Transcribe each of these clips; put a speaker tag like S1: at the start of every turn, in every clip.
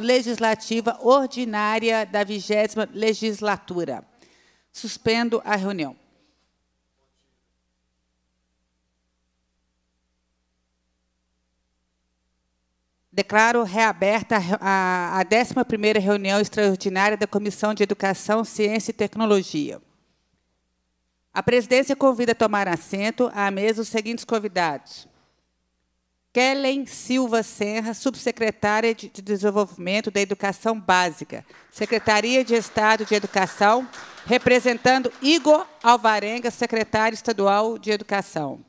S1: legislativa ordinária da vigésima legislatura. Suspendo a reunião. Declaro reaberta a, 11ª reunião extraordinária da Comissão de Educação, Ciência e Tecnologia. A presidência convida a tomar assento à mesa os seguintes convidados. Kellen Silva Serra, subsecretária de Desenvolvimento da Educação Básica, Secretaria de Estado de Educação, representando Igor Alvarenga, secretário estadual de Educação.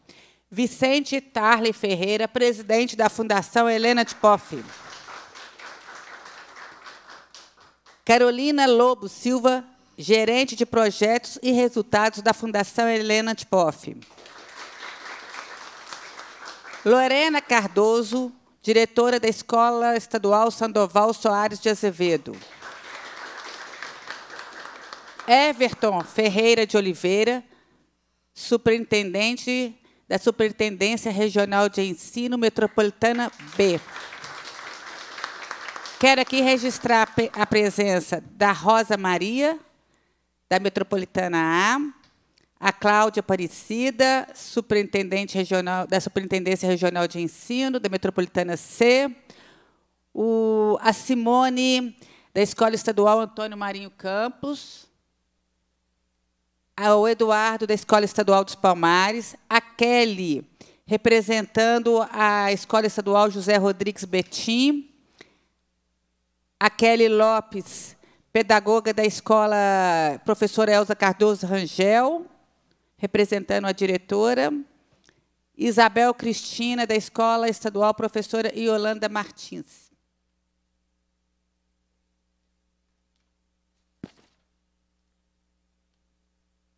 S1: Vicente Tarle Ferreira, presidente da Fundação Helena Tipoff. Carolina Lobo Silva, gerente de projetos e resultados da Fundação Helena Tipoff. Lorena Cardoso, diretora da Escola Estadual Sandoval Soares de Azevedo. Everton Ferreira de Oliveira, superintendente da Superintendência Regional de Ensino Metropolitana B. Quero aqui registrar a presença da Rosa Maria, da Metropolitana A, a Cláudia Aparecida, superintendente regional, da Superintendência Regional de Ensino da Metropolitana C, o, a Simone, da Escola Estadual Antônio Marinho Campos, o Eduardo, da Escola Estadual dos Palmares, a Kelly, representando a Escola Estadual José Rodrigues Betim, a Kelly Lopes, pedagoga da Escola Professora Elza Cardoso Rangel, representando a diretora, Isabel Cristina, da Escola Estadual Professora Yolanda Martins.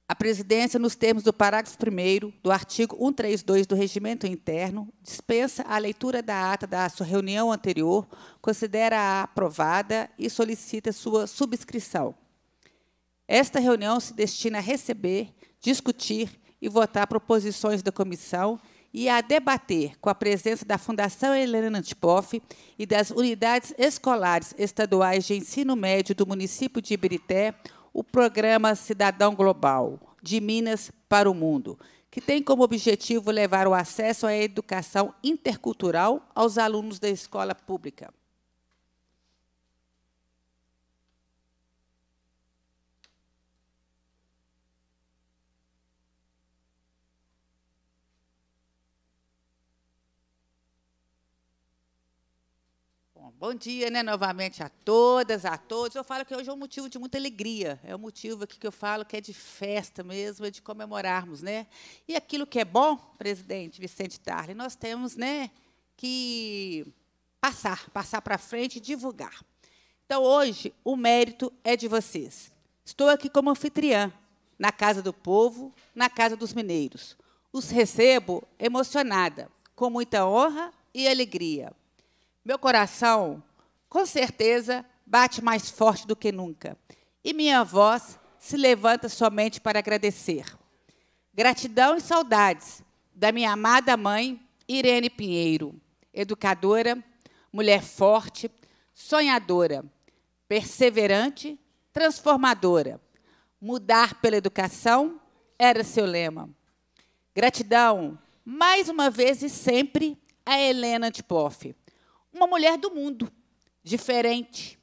S1: A presidência, nos termos do parágrafo 1 do artigo 132 do Regimento Interno, dispensa a leitura da ata da sua reunião anterior, considera-a aprovada e solicita sua subscrição. Esta reunião se destina a receber, discutir e votar proposições da comissão e a debater com a presença da Fundação Helena Antipoff e das unidades escolares estaduais de ensino médio do município de Ibirité o programa Cidadão Global, de Minas para o Mundo, que tem como objetivo levar o acesso à educação intercultural aos alunos da escola pública. Bom, bom dia, né, novamente a todas, a todos. Eu falo que hoje é um motivo de muita alegria. É um motivo aqui que eu falo que é de festa mesmo, é de comemorarmos, né? E aquilo que é bom, presidente Vicente Tarle, nós temos, né, que passar, passar para frente e divulgar. Então, hoje, o mérito é de vocês. Estou aqui como anfitriã, na casa do povo, na casa dos mineiros. Os recebo emocionada, com muita honra e alegria meu coração, com certeza, bate mais forte do que nunca. E minha voz se levanta somente para agradecer. Gratidão e saudades da minha amada mãe, Irene Pinheiro, educadora, mulher forte, sonhadora, perseverante, transformadora. Mudar pela educação era seu lema. Gratidão, mais uma vez e sempre, a Helena Tipoff uma mulher do mundo, diferente,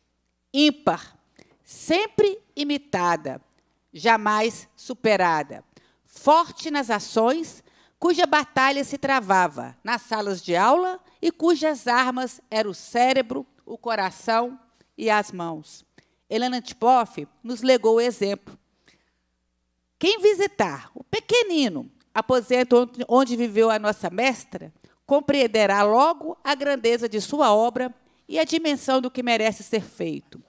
S1: ímpar, sempre imitada, jamais superada, forte nas ações, cuja batalha se travava nas salas de aula e cujas armas eram o cérebro, o coração e as mãos. Helena Tipoff nos legou o exemplo. Quem visitar o pequenino aposento onde viveu a nossa mestra, compreenderá logo a grandeza de sua obra e a dimensão do que merece ser feito.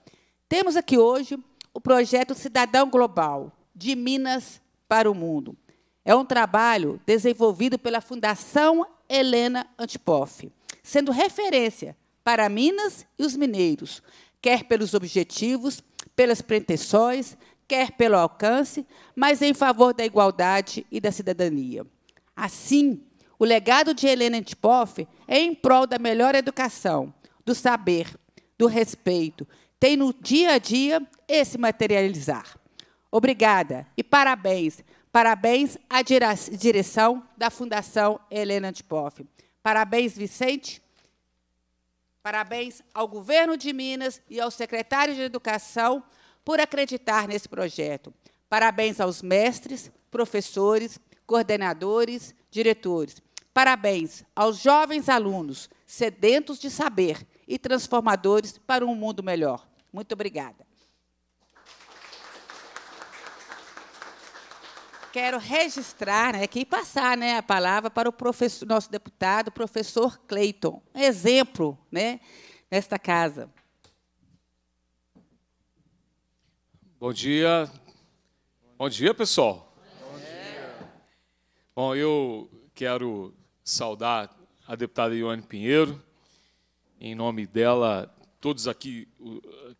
S1: Temos aqui hoje o projeto Cidadão Global, de Minas para o Mundo. É um trabalho desenvolvido pela Fundação Helena Antipoff, sendo referência para Minas e os mineiros, quer pelos objetivos, pelas pretensões, quer pelo alcance, mas em favor da igualdade e da cidadania. Assim, o legado de Helena Antipoff é em prol da melhor educação, do saber, do respeito. Tem no dia a dia esse materializar. Obrigada e parabéns. Parabéns à direção da Fundação Helena Antipoff. Parabéns, Vicente. Parabéns ao governo de Minas e ao secretário de Educação por acreditar nesse projeto. Parabéns aos mestres, professores coordenadores, diretores. Parabéns aos jovens alunos, sedentos de saber e transformadores para um mundo melhor. Muito obrigada. Quero registrar né, aqui e passar né, a palavra para o professor, nosso deputado, professor Cleiton, exemplo né, nesta casa.
S2: Bom dia. Bom dia, pessoal. Bom, eu quero saudar a deputada Ione Pinheiro, em nome dela, todos aqui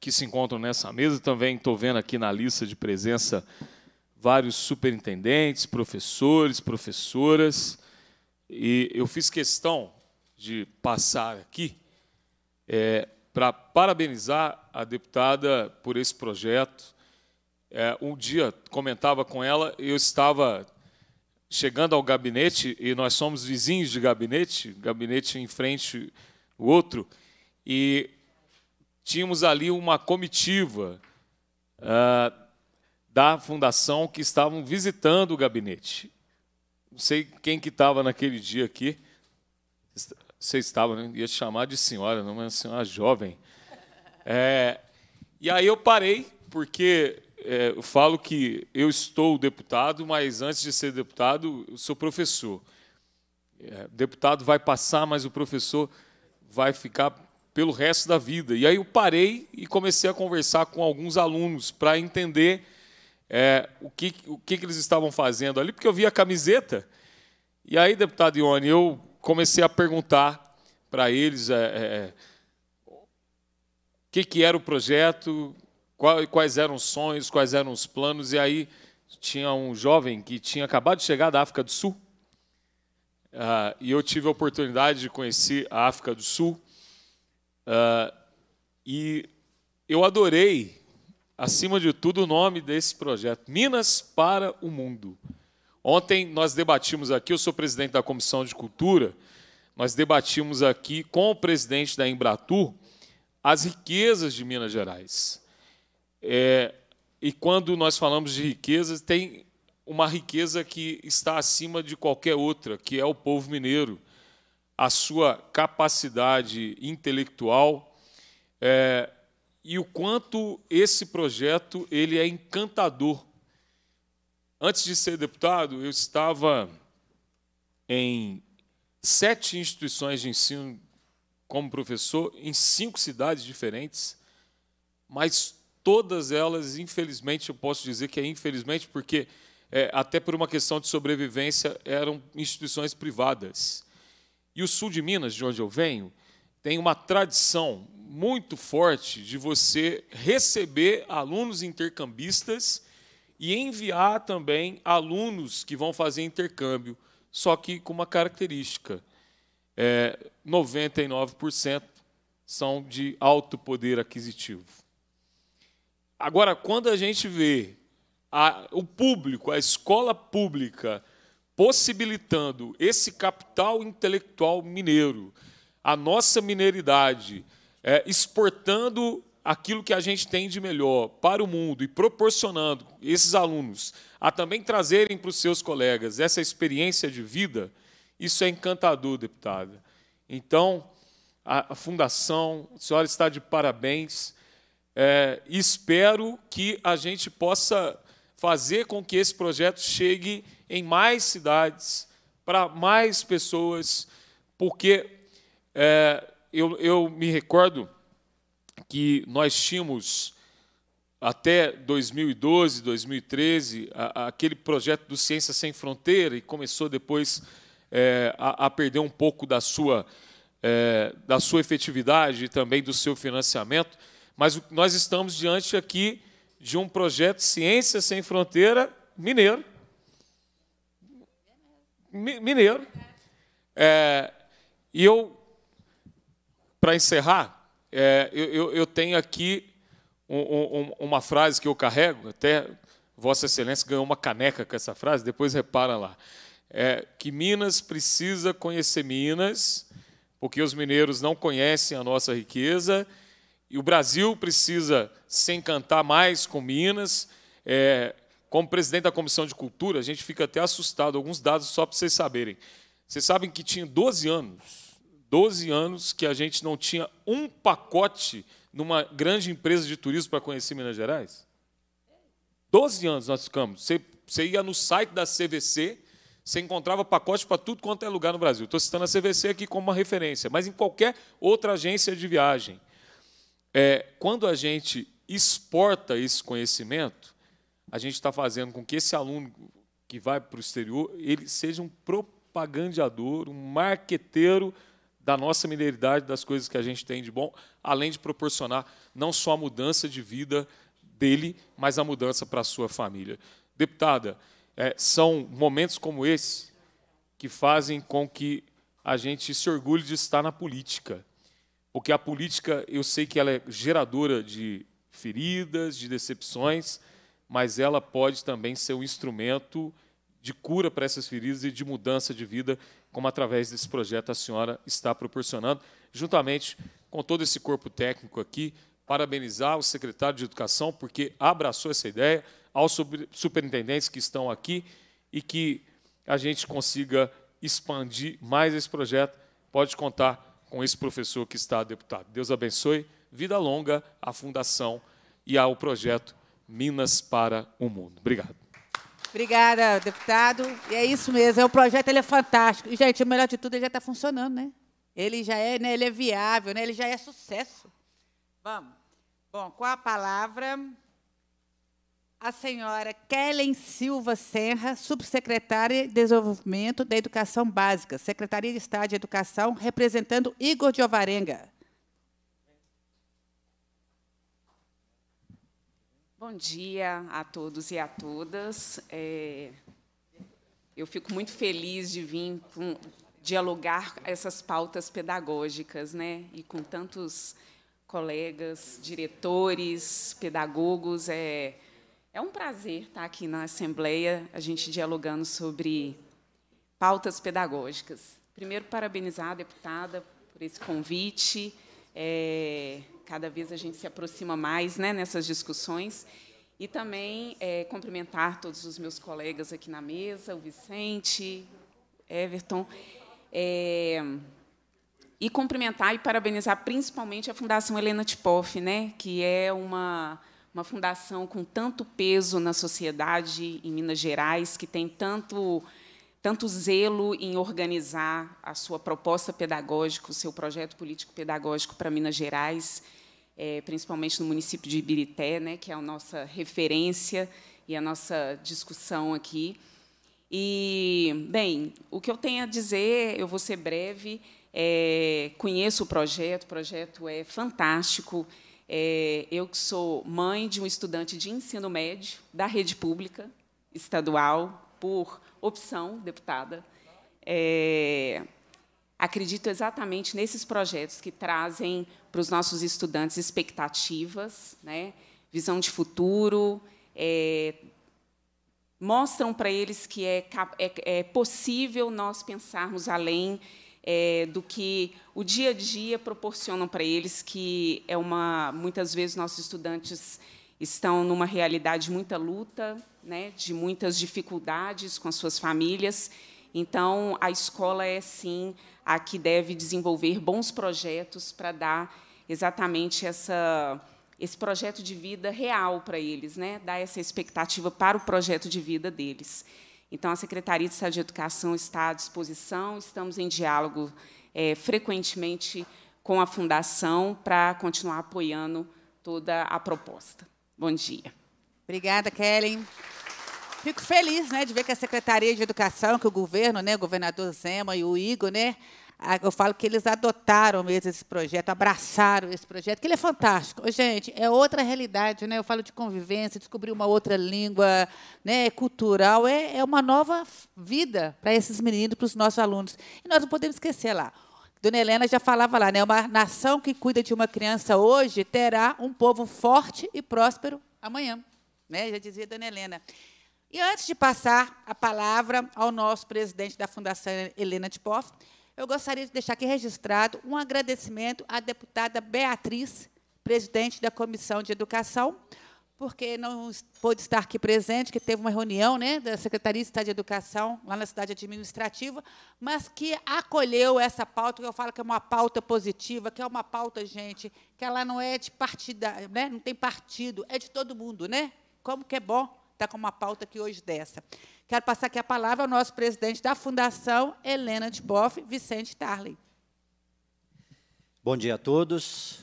S2: que se encontram nessa mesa, também estou vendo aqui na lista de presença vários superintendentes, professores, professoras, e eu fiz questão de passar aqui é, para parabenizar a deputada por esse projeto. É, um dia comentava com ela, eu estava chegando ao gabinete, e nós somos vizinhos de gabinete, gabinete em frente o outro, e tínhamos ali uma comitiva uh, da fundação que estavam visitando o gabinete. Não sei quem que estava naquele dia aqui. Você estava, né? ia te chamar de senhora, não é senhora jovem. É, e aí eu parei, porque é, eu falo que eu estou deputado, mas antes de ser deputado, eu sou professor. É, deputado vai passar, mas o professor vai ficar pelo resto da vida. E aí eu parei e comecei a conversar com alguns alunos para entender é, o, que, o que, que eles estavam fazendo ali, porque eu vi a camiseta. E aí, deputado Ione, eu comecei a perguntar para eles é, é, o que, que era o projeto, quais eram os sonhos, quais eram os planos. E aí tinha um jovem que tinha acabado de chegar da África do Sul. Uh, e eu tive a oportunidade de conhecer a África do Sul. Uh, e eu adorei, acima de tudo, o nome desse projeto: Minas para o Mundo. Ontem nós debatimos aqui, eu sou presidente da Comissão de Cultura, nós debatimos aqui com o presidente da Embratur as riquezas de Minas Gerais. É, e quando nós falamos de riquezas, tem uma riqueza que está acima de qualquer outra, que é o povo mineiro. A sua capacidade intelectual é, e o quanto esse projeto ele é encantador. Antes de ser deputado, eu estava em sete instituições de ensino como professor, em cinco cidades diferentes, mas todas elas, infelizmente, eu posso dizer que é infelizmente, porque é, até por uma questão de sobrevivência, eram instituições privadas. E o sul de Minas, de onde eu venho, tem uma tradição muito forte de você receber alunos intercambistas e enviar também alunos que vão fazer intercâmbio, só que com uma característica: é, 99% são de alto poder aquisitivo. Agora, quando a gente vê a, o público, a escola pública, possibilitando esse capital intelectual mineiro, a nossa mineridade, é, exportando aquilo que a gente tem de melhor para o mundo e proporcionando esses alunos a também trazerem para os seus colegas essa experiência de vida, isso é encantador, deputada. Então, a, a Fundação, a senhora está de parabéns. É, espero que a gente possa fazer com que esse projeto chegue em mais cidades, para mais pessoas, porque é, eu, eu me recordo que nós tínhamos até 2012, 2013, a, a, aquele projeto do Ciência Sem Fronteira, e começou depois é, a, a, perder um pouco da sua, é, da sua efetividade e também do seu financiamento. Mas nós estamos diante aqui de um projeto Ciência Sem Fronteira mineiro. Mineiro. É, e eu, para encerrar, é, eu, eu, tenho aqui um, um, uma frase que eu carrego, até Vossa Excelência ganhou uma caneca com essa frase, depois repara lá. É, que Minas precisa conhecer Minas, porque os mineiros não conhecem a nossa riqueza e o Brasil precisa se encantar mais com Minas. É, como presidente da Comissão de Cultura, a gente fica até assustado. Alguns dados só para vocês saberem. Vocês sabem que tinha 12 anos, 12 anos que a gente não tinha um pacote numa grande empresa de turismo para conhecer Minas Gerais? 12 anos nós ficamos. Você, você ia no site da CVC, você encontrava pacote para tudo quanto é lugar no Brasil. Estou citando a CVC aqui como uma referência, mas em qualquer outra agência de viagem é, quando a gente exporta esse conhecimento, a gente está fazendo com que esse aluno que vai para o exterior ele seja um propagandeador, um marqueteiro da nossa mineridade, das coisas que a gente tem de bom, além de proporcionar não só a mudança de vida dele, mas a mudança para a sua família. Deputada, é, são momentos como esse que fazem com que a gente se orgulhe de estar na política. Porque a política, eu sei que ela é geradora de feridas, de decepções, mas ela pode também ser um instrumento de cura para essas feridas e de mudança de vida, como através desse projeto a senhora está proporcionando, juntamente com todo esse corpo técnico aqui. Parabenizar o secretário de Educação, porque abraçou essa ideia, aos superintendentes que estão aqui e que a gente consiga expandir mais esse projeto. Pode contar com esse professor que está deputado. Deus abençoe, vida longa à Fundação e ao projeto Minas para o Mundo. Obrigado.
S1: Obrigada, deputado. E é isso mesmo, é um projeto, ele é fantástico. E, gente, o melhor de tudo, ele já está funcionando, né? Ele já é, né? Ele é viável, né? Ele já é sucesso. Vamos. Bom, com a palavra a senhora Kellen Silva Serra, subsecretária de Desenvolvimento da Educação Básica, Secretaria de Estado de Educação, representando Igor de Ovarenga.
S3: Bom dia a todos e a todas. É, eu fico muito feliz de vir com, dialogar essas pautas pedagógicas, né? E com tantos colegas, diretores, pedagogos, é, é um prazer estar aqui na Assembleia, a gente dialogando sobre pautas pedagógicas. Primeiro, parabenizar a deputada por esse convite. É, cada vez a gente se aproxima mais né, nessas discussões. E também é, cumprimentar todos os meus colegas aqui na mesa, o Vicente, Everton. É, e cumprimentar e parabenizar principalmente a Fundação Helena Tipoff, né, que é uma uma fundação com tanto peso na sociedade em Minas Gerais, que tem tanto, tanto zelo em organizar a sua proposta pedagógica, o seu projeto político-pedagógico para Minas Gerais, é, principalmente no município de Ibirité, né, que é a nossa referência e a nossa discussão aqui. E, bem, o que eu tenho a dizer, eu vou ser breve, é, conheço o projeto, o projeto é fantástico, é, eu que sou mãe de um estudante de ensino médio da rede pública estadual, por opção, deputada, é, acredito exatamente nesses projetos que trazem para os nossos estudantes expectativas, né, visão de futuro, é, mostram para eles que é, é, é possível nós pensarmos além é, do que o dia a dia proporcionam para eles, que é uma muitas vezes nossos estudantes estão numa realidade de muita luta, né, de muitas dificuldades com as suas famílias. Então, a escola é sim a que deve desenvolver bons projetos para dar exatamente essa esse projeto de vida real para eles, né? Dar essa expectativa para o projeto de vida deles. Então, a Secretaria de Estado de Educação está à disposição, estamos em diálogo é, frequentemente com a Fundação para continuar apoiando toda a proposta. Bom dia. Obrigada, Kellen. Fico feliz
S1: né, de ver que a Secretaria de Educação, que o governo, né, o governador Zema e o Igor, né, eu falo que eles adotaram mesmo esse projeto, abraçaram esse projeto, que ele é fantástico. Gente, é outra realidade, né? Eu falo de convivência, descobrir uma outra língua, né? É cultural, é, é uma nova vida para esses meninos, para os nossos alunos. E nós não podemos esquecer lá. Dona Helena já falava lá, né? Uma nação que cuida de uma criança hoje terá um povo forte e próspero amanhã, né? Já dizia Dona Helena. E antes de passar a palavra ao nosso presidente da Fundação Helena Tipoff, eu gostaria de deixar aqui registrado um agradecimento à deputada Beatriz, presidente da Comissão de Educação, porque não pôde estar aqui presente, que teve uma reunião né, da Secretaria de Estado de Educação, lá na cidade administrativa, mas que acolheu essa pauta, que eu falo que é uma pauta positiva, que é uma pauta, gente, que ela não é de partida, né, não tem partido, é de todo mundo. Né? Como que é bom estar com uma pauta aqui hoje dessa. Quero passar aqui a palavra ao nosso presidente da Fundação, Helena de Boff, Vicente Tarley.
S4: Bom dia a todos.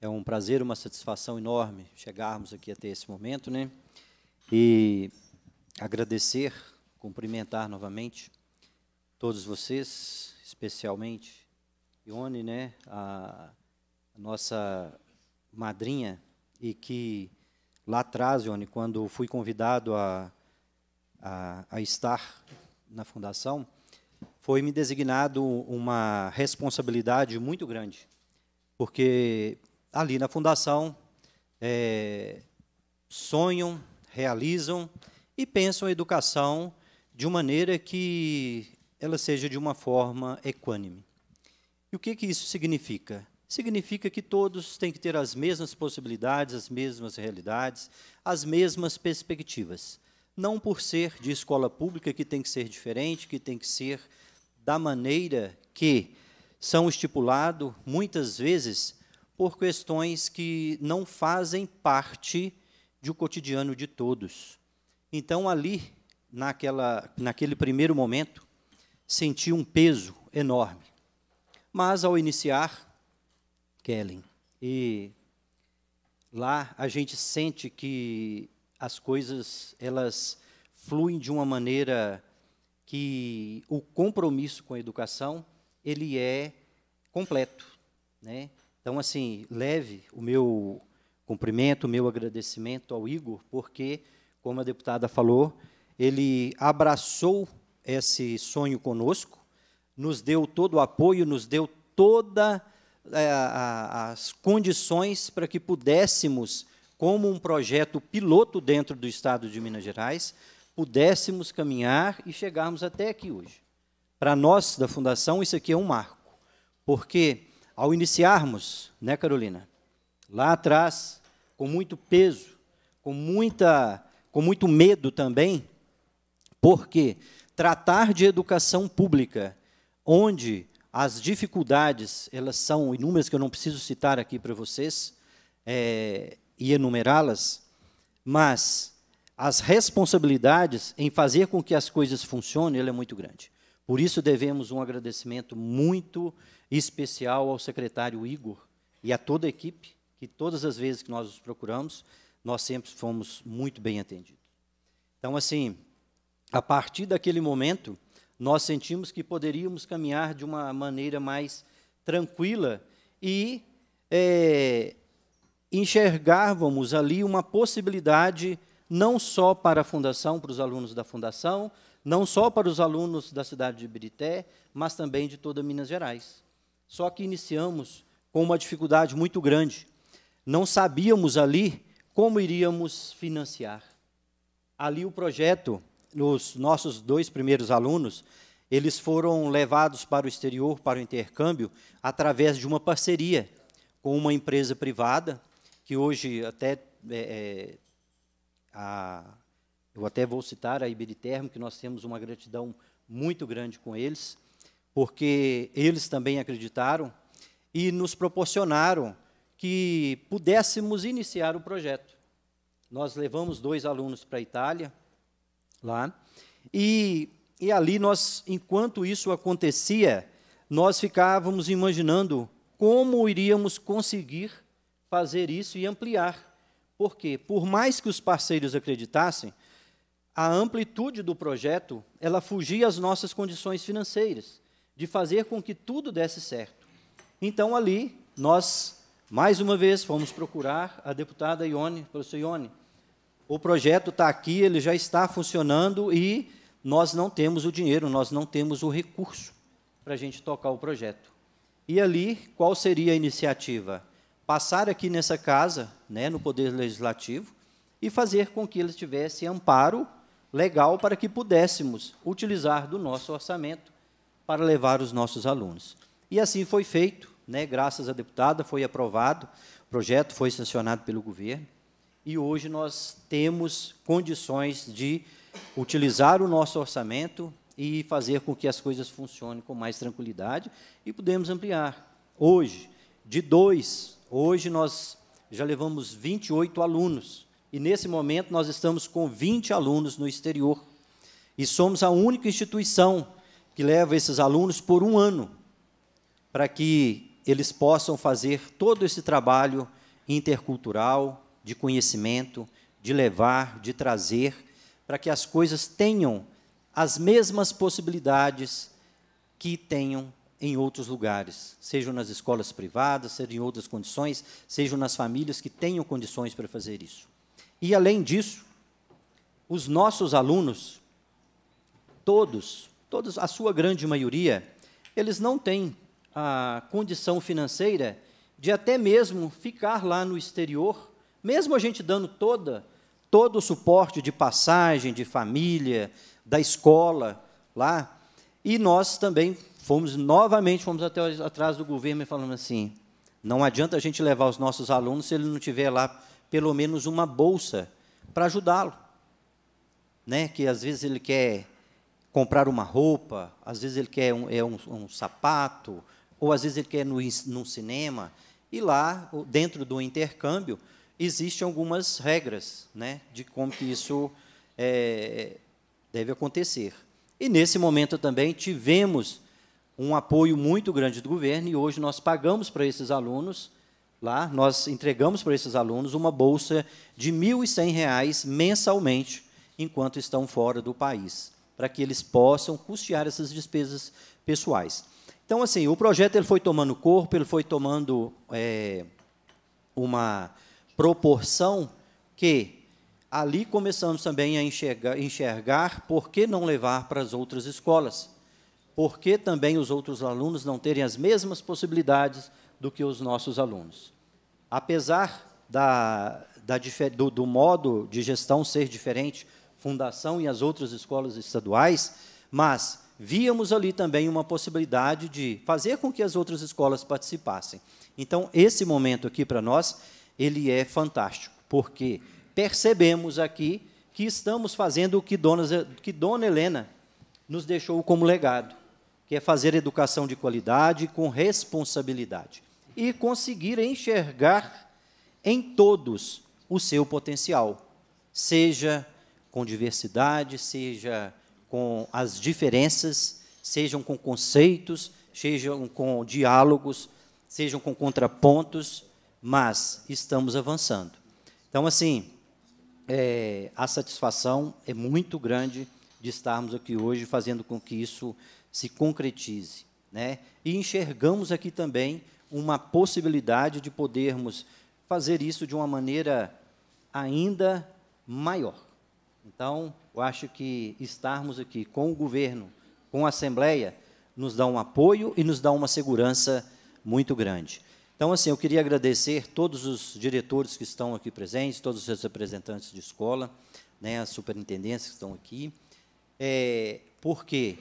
S4: É um prazer, uma satisfação enorme chegarmos aqui até esse momento, né? E agradecer, cumprimentar novamente todos vocês, especialmente Ione, né, a, a nossa madrinha, e que lá atrás, Ione, quando fui convidado a a, a estar na fundação, foi me designado uma responsabilidade muito grande, porque ali na fundação é, sonham, realizam e pensam a educação de uma maneira que ela seja de uma forma equânime. E o que, que isso significa? Significa que todos têm que ter as mesmas possibilidades, as mesmas realidades, as mesmas perspectivas não por ser de escola pública que tem que ser diferente, que tem que ser da maneira que são estipulado muitas vezes por questões que não fazem parte do cotidiano de todos. Então ali, naquela, naquele primeiro momento, senti um peso enorme. Mas ao iniciar, Kellen, e lá a gente sente que as coisas elas fluem de uma maneira que o compromisso com a educação ele é completo, né? Então assim leve o meu cumprimento, o meu agradecimento ao Igor, porque como a deputada falou, ele abraçou esse sonho conosco, nos deu todo o apoio, nos deu toda é, a, as condições para que pudéssemos como um projeto piloto dentro do Estado de Minas Gerais, pudéssemos caminhar e chegarmos até aqui hoje. Para nós, da Fundação, isso aqui é um marco, porque ao iniciarmos, né, Carolina, lá atrás, com muito peso, com, muita, com muito medo também, porque tratar de educação pública, onde as dificuldades, elas são inúmeras, que eu não preciso citar aqui para vocês, é, e enumerá-las, mas as responsabilidades em fazer com que as coisas funcionem, ele é muito grande. Por isso devemos um agradecimento muito especial ao secretário Igor e a toda a equipe, que todas as vezes que nós os procuramos, nós sempre fomos muito bem atendidos. Então, assim, a partir daquele momento, nós sentimos que poderíamos caminhar de uma maneira mais tranquila e é, enxergávamos ali uma possibilidade não só para a fundação, para os alunos da fundação, não só para os alunos da cidade de Ibirité, mas também de toda Minas Gerais. Só que iniciamos com uma dificuldade muito grande. Não sabíamos ali como iríamos financiar. Ali o projeto, os nossos dois primeiros alunos, eles foram levados para o exterior, para o intercâmbio, através de uma parceria com uma empresa privada, que hoje até é, é, a, eu até vou citar a Iberitermo, que nós temos uma gratidão muito grande com eles, porque eles também acreditaram e nos proporcionaram que pudéssemos iniciar o projeto. Nós levamos dois alunos para a Itália, lá, e, e ali nós, enquanto isso acontecia, nós ficávamos imaginando como iríamos conseguir fazer isso e ampliar. Porque, por mais que os parceiros acreditassem, a amplitude do projeto ela fugia às nossas condições financeiras, de fazer com que tudo desse certo. Então, ali, nós, mais uma vez, fomos procurar a deputada Ione, professor Ione. O projeto está aqui, ele já está funcionando e nós não temos o dinheiro, nós não temos o recurso para a gente tocar o projeto. E ali, qual seria a iniciativa? passar aqui nessa casa, né, no Poder Legislativo, e fazer com que ele tivesse amparo legal para que pudéssemos utilizar do nosso orçamento para levar os nossos alunos. E assim foi feito, né, graças à deputada, foi aprovado, o projeto foi sancionado pelo governo, e hoje nós temos condições de utilizar o nosso orçamento e fazer com que as coisas funcionem com mais tranquilidade e podemos ampliar. Hoje, de dois Hoje nós já levamos 28 alunos e nesse momento nós estamos com 20 alunos no exterior. E somos a única instituição que leva esses alunos por um ano, para que eles possam fazer todo esse trabalho intercultural, de conhecimento, de levar, de trazer, para que as coisas tenham as mesmas possibilidades que tenham em outros lugares, sejam nas escolas privadas, sejam em outras condições, sejam nas famílias que tenham condições para fazer isso. E além disso, os nossos alunos, todos, todos, a sua grande maioria, eles não têm a condição financeira de até mesmo ficar lá no exterior, mesmo a gente dando toda todo o suporte de passagem, de família, da escola lá, e nós também fomos novamente fomos até atrás do governo e falamos assim: não adianta a gente levar os nossos alunos se ele não tiver lá pelo menos uma bolsa para ajudá-lo, né? Que às vezes ele quer comprar uma roupa, às vezes ele quer um, é um, um sapato, ou às vezes ele quer no num cinema. E lá, dentro do intercâmbio, existem algumas regras, né? De como que isso é, deve acontecer. E nesse momento também tivemos um apoio muito grande do governo e hoje nós pagamos para esses alunos lá, nós entregamos para esses alunos uma bolsa de R$ 1.100 mensalmente enquanto estão fora do país, para que eles possam custear essas despesas pessoais. Então, assim, o projeto ele foi tomando corpo, ele foi tomando é, uma proporção que ali começamos também a enxergar, enxergar por que não levar para as outras escolas por que também os outros alunos não terem as mesmas possibilidades do que os nossos alunos? Apesar da, da, do, do modo de gestão ser diferente, Fundação e as outras escolas estaduais, mas víamos ali também uma possibilidade de fazer com que as outras escolas participassem. Então, esse momento aqui para nós, ele é fantástico, porque percebemos aqui que estamos fazendo o que Dona, que Dona Helena nos deixou como legado que é fazer educação de qualidade com responsabilidade e conseguir enxergar em todos o seu potencial, seja com diversidade, seja com as diferenças, sejam com conceitos, sejam com diálogos, sejam com contrapontos, mas estamos avançando. Então, assim, é, a satisfação é muito grande de estarmos aqui hoje fazendo com que isso se concretize. Né? E enxergamos aqui também uma possibilidade de podermos fazer isso de uma maneira ainda maior. Então, eu acho que estarmos aqui com o governo, com a Assembleia, nos dá um apoio e nos dá uma segurança muito grande. Então, assim, eu queria agradecer todos os diretores que estão aqui presentes, todos os seus representantes de escola, né, as superintendências que estão aqui, é, porque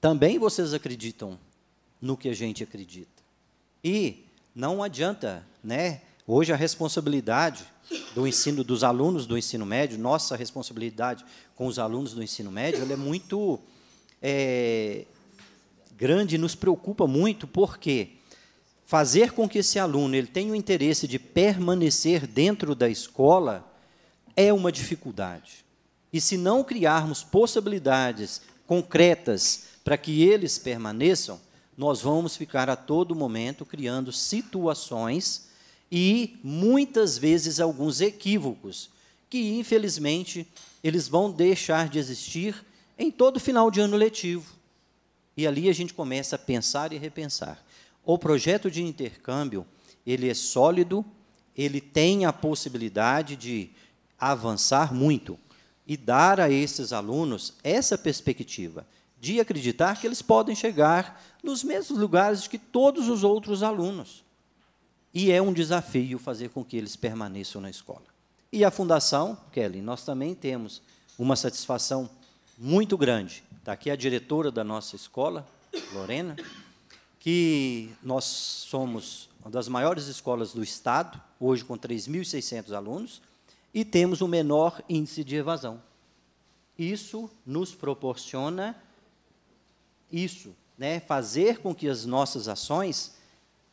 S4: também vocês acreditam no que a gente acredita. E não adianta, né? Hoje a responsabilidade do ensino dos alunos do ensino médio, nossa responsabilidade com os alunos do ensino médio, ela é muito é, grande e nos preocupa muito, porque fazer com que esse aluno ele tenha o interesse de permanecer dentro da escola é uma dificuldade. E se não criarmos possibilidades concretas para que eles permaneçam, nós vamos ficar a todo momento criando situações e muitas vezes alguns equívocos que infelizmente eles vão deixar de existir em todo final de ano letivo. E ali a gente começa a pensar e repensar. O projeto de intercâmbio, ele é sólido, ele tem a possibilidade de avançar muito e dar a esses alunos essa perspectiva de acreditar que eles podem chegar nos mesmos lugares que todos os outros alunos. E é um desafio fazer com que eles permaneçam na escola. E a Fundação, Kelly, nós também temos uma satisfação muito grande. Está aqui a diretora da nossa escola, Lorena, que nós somos uma das maiores escolas do Estado, hoje com 3.600 alunos, e temos um menor índice de evasão. Isso nos proporciona isso, né? fazer com que as nossas ações,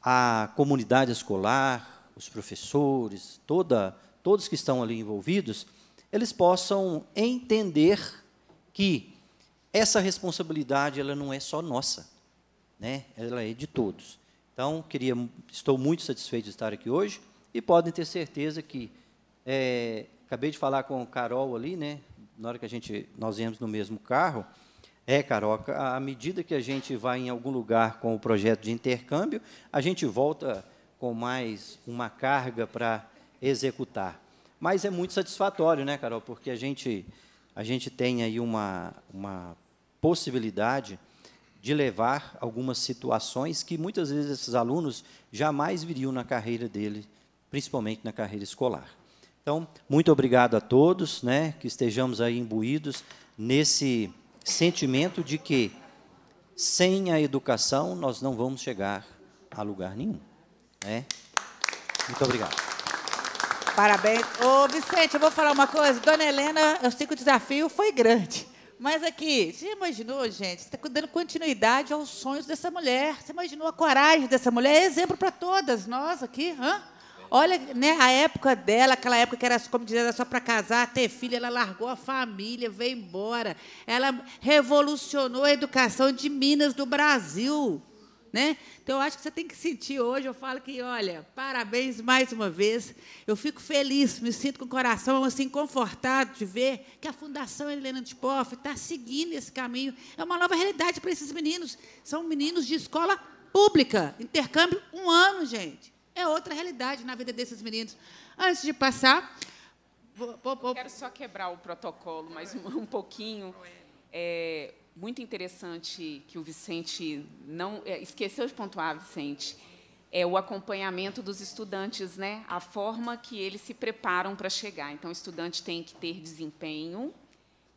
S4: a comunidade escolar, os professores, toda, todos que estão ali envolvidos, eles possam entender que essa responsabilidade ela não é só nossa, né? ela é de todos. Então, queria, estou muito satisfeito de estar aqui hoje e podem ter certeza que é, acabei de falar com o Carol ali, né? Na hora que a gente nós viemos no mesmo carro, é, Carol, à medida que a gente vai em algum lugar com o projeto de intercâmbio, a gente volta com mais uma carga para executar. Mas é muito satisfatório, né, Carol? Porque a gente a gente tem aí uma, uma possibilidade de levar algumas situações que muitas vezes esses alunos jamais viriam na carreira dele, principalmente na carreira escolar. Então, muito obrigado a todos, né, que estejamos aí imbuídos nesse sentimento de que sem a educação nós não vamos chegar a lugar nenhum, né? Muito obrigado.
S1: Parabéns. Ô, Vicente, eu vou falar uma coisa. Dona Helena, eu sei que o desafio foi grande. Mas aqui, você imaginou, gente? Você está dando continuidade aos sonhos dessa mulher. Você imaginou a coragem dessa mulher? É exemplo para todas nós aqui. Hã? Olha, né, a época dela, aquela época que era, como dizer, era só para casar, ter filho, ela largou a família, veio embora. Ela revolucionou a educação de Minas, do Brasil. Né? Então, eu acho que você tem que sentir hoje. Eu falo que, olha, parabéns mais uma vez. Eu fico feliz, me sinto com o coração assim confortado de ver que a Fundação Helena Antipoff está seguindo esse caminho. É uma nova realidade para esses meninos. São meninos de escola pública, intercâmbio um ano, gente. É outra realidade na vida desses meninos. Antes de passar.
S3: Vou, vou, vou... Quero só quebrar o protocolo mais um, um pouquinho. É muito interessante que o Vicente não. É, esqueceu de pontuar, Vicente é o acompanhamento dos estudantes, né? A forma que eles se preparam para chegar. Então, o estudante tem que ter desempenho,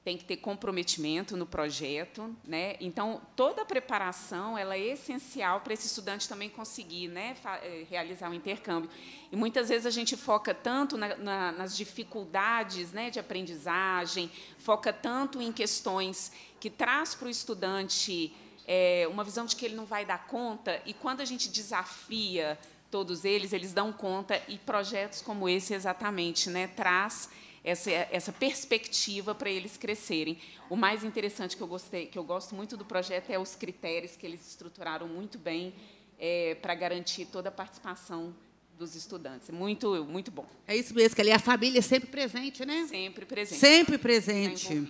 S3: tem que ter comprometimento no projeto, né? Então toda a preparação ela é essencial para esse estudante também conseguir, né, eh, realizar o um intercâmbio. E muitas vezes a gente foca tanto na, na, nas dificuldades, né, de aprendizagem, foca tanto em questões que traz para o estudante é, uma visão de que ele não vai dar conta. E quando a gente desafia todos eles, eles dão conta. E projetos como esse exatamente, né, traz essa, essa perspectiva para eles crescerem. O mais interessante que eu gostei, que eu gosto muito do projeto é os critérios que eles estruturaram muito bem é, para garantir toda a participação dos estudantes. Muito, muito bom. É isso
S1: mesmo, que ali a família é sempre
S3: presente, né? Sempre presente. Sempre
S1: tá presente.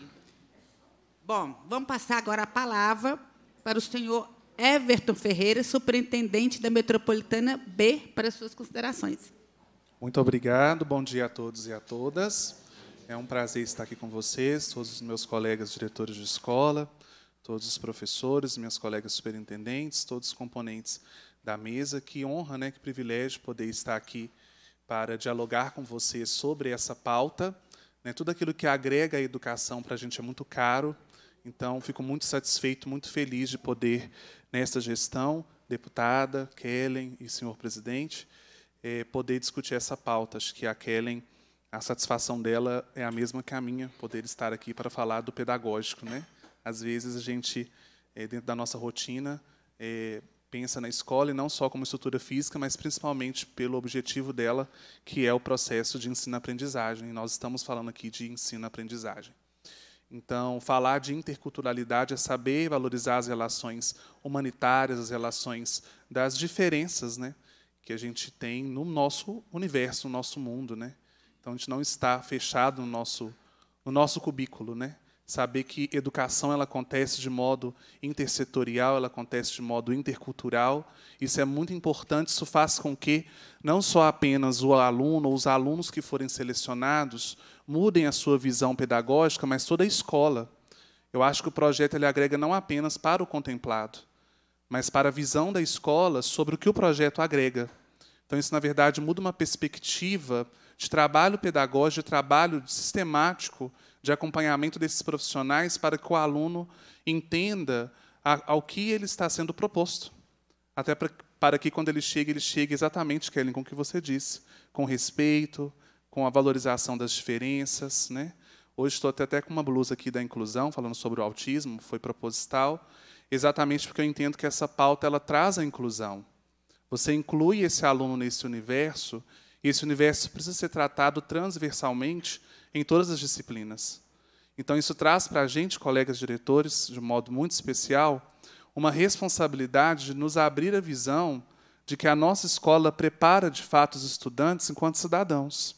S1: Bom, vamos passar agora a palavra para o senhor Everton Ferreira, superintendente da Metropolitana B, para suas considerações.
S5: Muito obrigado, bom dia a todos e a todas. É um prazer estar aqui com vocês, todos os meus colegas diretores de escola, todos os professores, minhas colegas superintendentes, todos os componentes da mesa. Que honra, né, que privilégio poder estar aqui para dialogar com vocês sobre essa pauta. Né, tudo aquilo que agrega a educação para a gente é muito caro, então fico muito satisfeito, muito feliz de poder, nesta gestão, deputada Kellen e senhor presidente, é, poder discutir essa pauta. Acho que a Kellen, a satisfação dela é a mesma que a minha, poder estar aqui para falar do pedagógico. Né? Às vezes a gente, é, dentro da nossa rotina, é, pensa na escola e não só como estrutura física, mas principalmente pelo objetivo dela, que é o processo de ensino-aprendizagem. Nós estamos falando aqui de ensino-aprendizagem. Então, falar de interculturalidade é saber valorizar as relações humanitárias, as relações das diferenças, né? que a gente tem no nosso universo, no nosso mundo, né? Então a gente não está fechado no nosso no nosso cubículo, né? Saber que educação ela acontece de modo intersetorial, ela acontece de modo intercultural, isso é muito importante, isso faz com que não só apenas o aluno ou os alunos que forem selecionados mudem a sua visão pedagógica, mas toda a escola. Eu acho que o projeto ele agrega não apenas para o contemplado, mas para a visão da escola sobre o que o projeto agrega. Então, isso, na verdade, muda uma perspectiva de trabalho pedagógico, de trabalho sistemático de acompanhamento desses profissionais para que o aluno entenda a, ao que ele está sendo proposto. Até para que, quando ele chegue, ele chegue exatamente, Kellen, com o que você disse, com respeito, com a valorização das diferenças. Né? Hoje estou até, até com uma blusa aqui da inclusão, falando sobre o autismo, foi proposital, exatamente porque eu entendo que essa pauta ela traz a inclusão você inclui esse aluno nesse universo, e esse universo precisa ser tratado transversalmente em todas as disciplinas. Então, isso traz para a gente, colegas diretores, de um modo muito especial, uma responsabilidade de nos abrir a visão de que a nossa escola prepara de fato os estudantes enquanto cidadãos.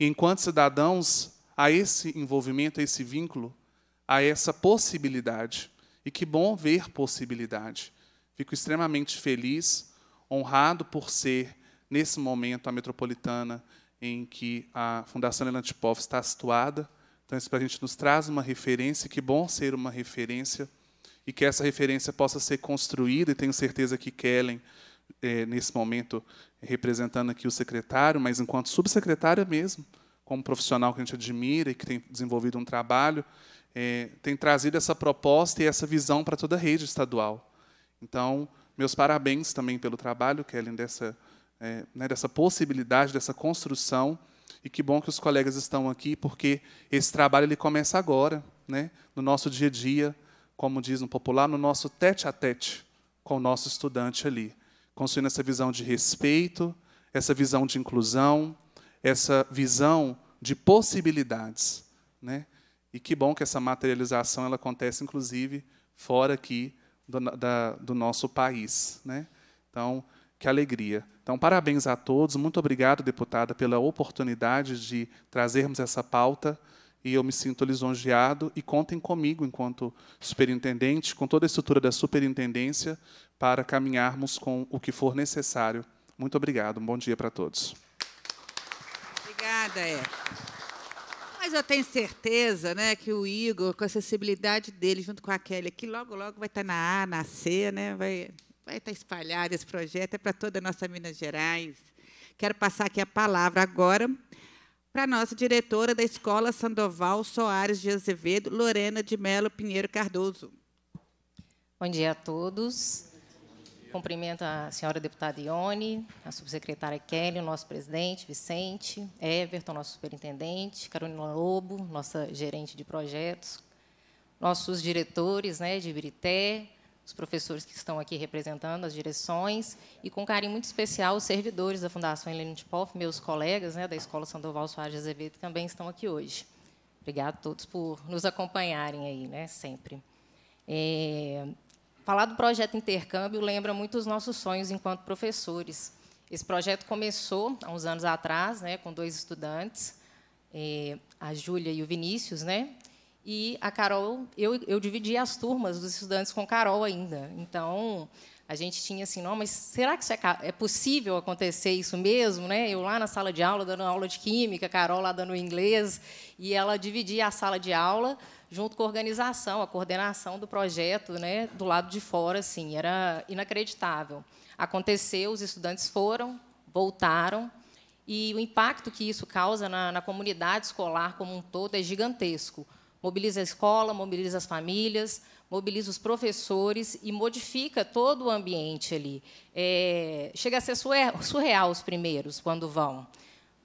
S5: E enquanto cidadãos, há esse envolvimento, há esse vínculo, há essa possibilidade. E que bom ver possibilidade. Fico extremamente feliz honrado por ser, nesse momento, a metropolitana em que a Fundação Elantipov está situada. Então, isso para a gente nos traz uma referência, que bom ser uma referência, e que essa referência possa ser construída, e tenho certeza que Kellen, é, nesse momento, representando aqui o secretário, mas enquanto subsecretária mesmo, como profissional que a gente admira e que tem desenvolvido um trabalho, é, tem trazido essa proposta e essa visão para toda a rede estadual. Então, meus parabéns também pelo trabalho, Kellen, dessa, é, né, dessa possibilidade, dessa construção. E que bom que os colegas estão aqui, porque esse trabalho ele começa agora, né, no nosso dia a dia, como diz no popular, no nosso tete a tete com o nosso estudante ali, construindo essa visão de respeito, essa visão de inclusão, essa visão de possibilidades, né? E que bom que essa materialização ela acontece inclusive fora aqui do, da, do nosso país. Né? Então, que alegria. Então, parabéns a todos. Muito obrigado, deputada, pela oportunidade de trazermos essa pauta. E eu me sinto lisonjeado. E contem comigo, enquanto superintendente, com toda a estrutura da superintendência, para caminharmos com o que for necessário. Muito obrigado. Um bom dia para todos.
S1: Obrigada, Érica. Mas eu tenho certeza né, que o Igor, com a acessibilidade dele, junto com a Kelly, que logo, logo vai estar tá na A, na C, né, vai, vai estar tá espalhado esse projeto, é para toda a nossa Minas Gerais. Quero passar aqui a palavra agora para a nossa diretora da Escola Sandoval Soares de Azevedo, Lorena de Melo Pinheiro Cardoso. Bom dia a todos.
S6: Cumprimento a senhora deputada Ione, a subsecretária Kelly, o nosso presidente Vicente, Everton, nosso superintendente, Carolina Lobo, nossa gerente de projetos, nossos diretores né, de Ibirité, os professores que estão aqui representando as direções, e com carinho muito especial os servidores da Fundação Helene Tipoff, meus colegas né, da Escola Sandoval Soares de Azevedo, que também estão aqui hoje. Obrigado a todos por nos acompanharem aí, né, sempre. É, Falar do projeto Intercâmbio lembra muito os nossos sonhos enquanto professores. Esse projeto começou há uns anos atrás, né, com dois estudantes, eh, a Júlia e o Vinícius, né? E a Carol, eu, eu dividi as turmas dos estudantes com a Carol ainda. Então, a gente tinha assim, não, mas será que isso é, é, possível acontecer isso mesmo, né? Eu lá na sala de aula dando aula de química, a Carol lá dando inglês, e ela dividia a sala de aula junto com a organização, a coordenação do projeto, né, do lado de fora, assim, era inacreditável. Aconteceu, os estudantes foram, voltaram, e o impacto que isso causa na, na comunidade escolar como um todo é gigantesco. Mobiliza a escola, mobiliza as famílias, mobiliza os professores e modifica todo o ambiente ali. É, chega a ser surreal os primeiros, quando vão.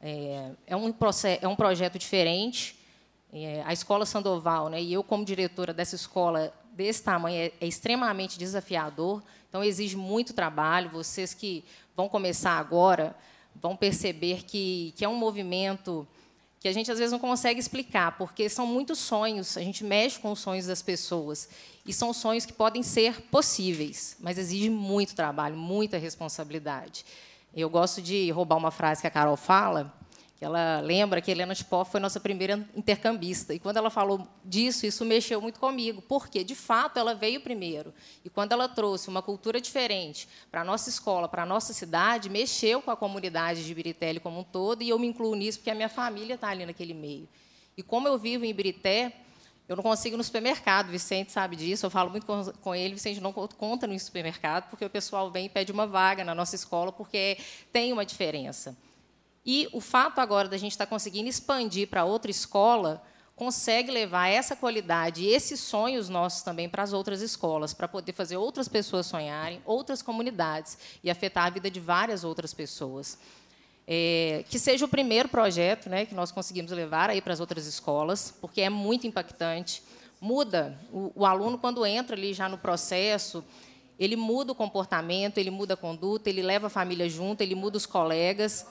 S6: É, é, um, é um projeto diferente, é, a escola Sandoval, né, e eu, como diretora dessa escola desse tamanho, é, é extremamente desafiador, então exige muito trabalho. Vocês que vão começar agora vão perceber que, que é um movimento que a gente às vezes não consegue explicar, porque são muitos sonhos, a gente mexe com os sonhos das pessoas, e são sonhos que podem ser possíveis, mas exige muito trabalho, muita responsabilidade. Eu gosto de roubar uma frase que a Carol fala, ela lembra que Helena Spoff foi nossa primeira intercambista. E quando ela falou disso, isso mexeu muito comigo, porque, de fato, ela veio primeiro. E quando ela trouxe uma cultura diferente para a nossa escola, para a nossa cidade, mexeu com a comunidade de Biritelli como um todo, e eu me incluo nisso porque a minha família está ali naquele meio. E como eu vivo em Ibirité, eu não consigo ir no supermercado, o Vicente sabe disso, eu falo muito com, ele, o Vicente não conta no supermercado, porque o pessoal vem e pede uma vaga na nossa escola, porque tem uma diferença. E o fato agora da gente estar tá conseguindo expandir para outra escola consegue levar essa qualidade e esses sonhos nossos também para as outras escolas, para poder fazer outras pessoas sonharem, outras comunidades e afetar a vida de várias outras pessoas. É, que seja o primeiro projeto né, que nós conseguimos levar aí para as outras escolas, porque é muito impactante. Muda o, o, aluno quando entra ali já no processo, ele muda o comportamento, ele muda a conduta, ele leva a família junto, ele muda os colegas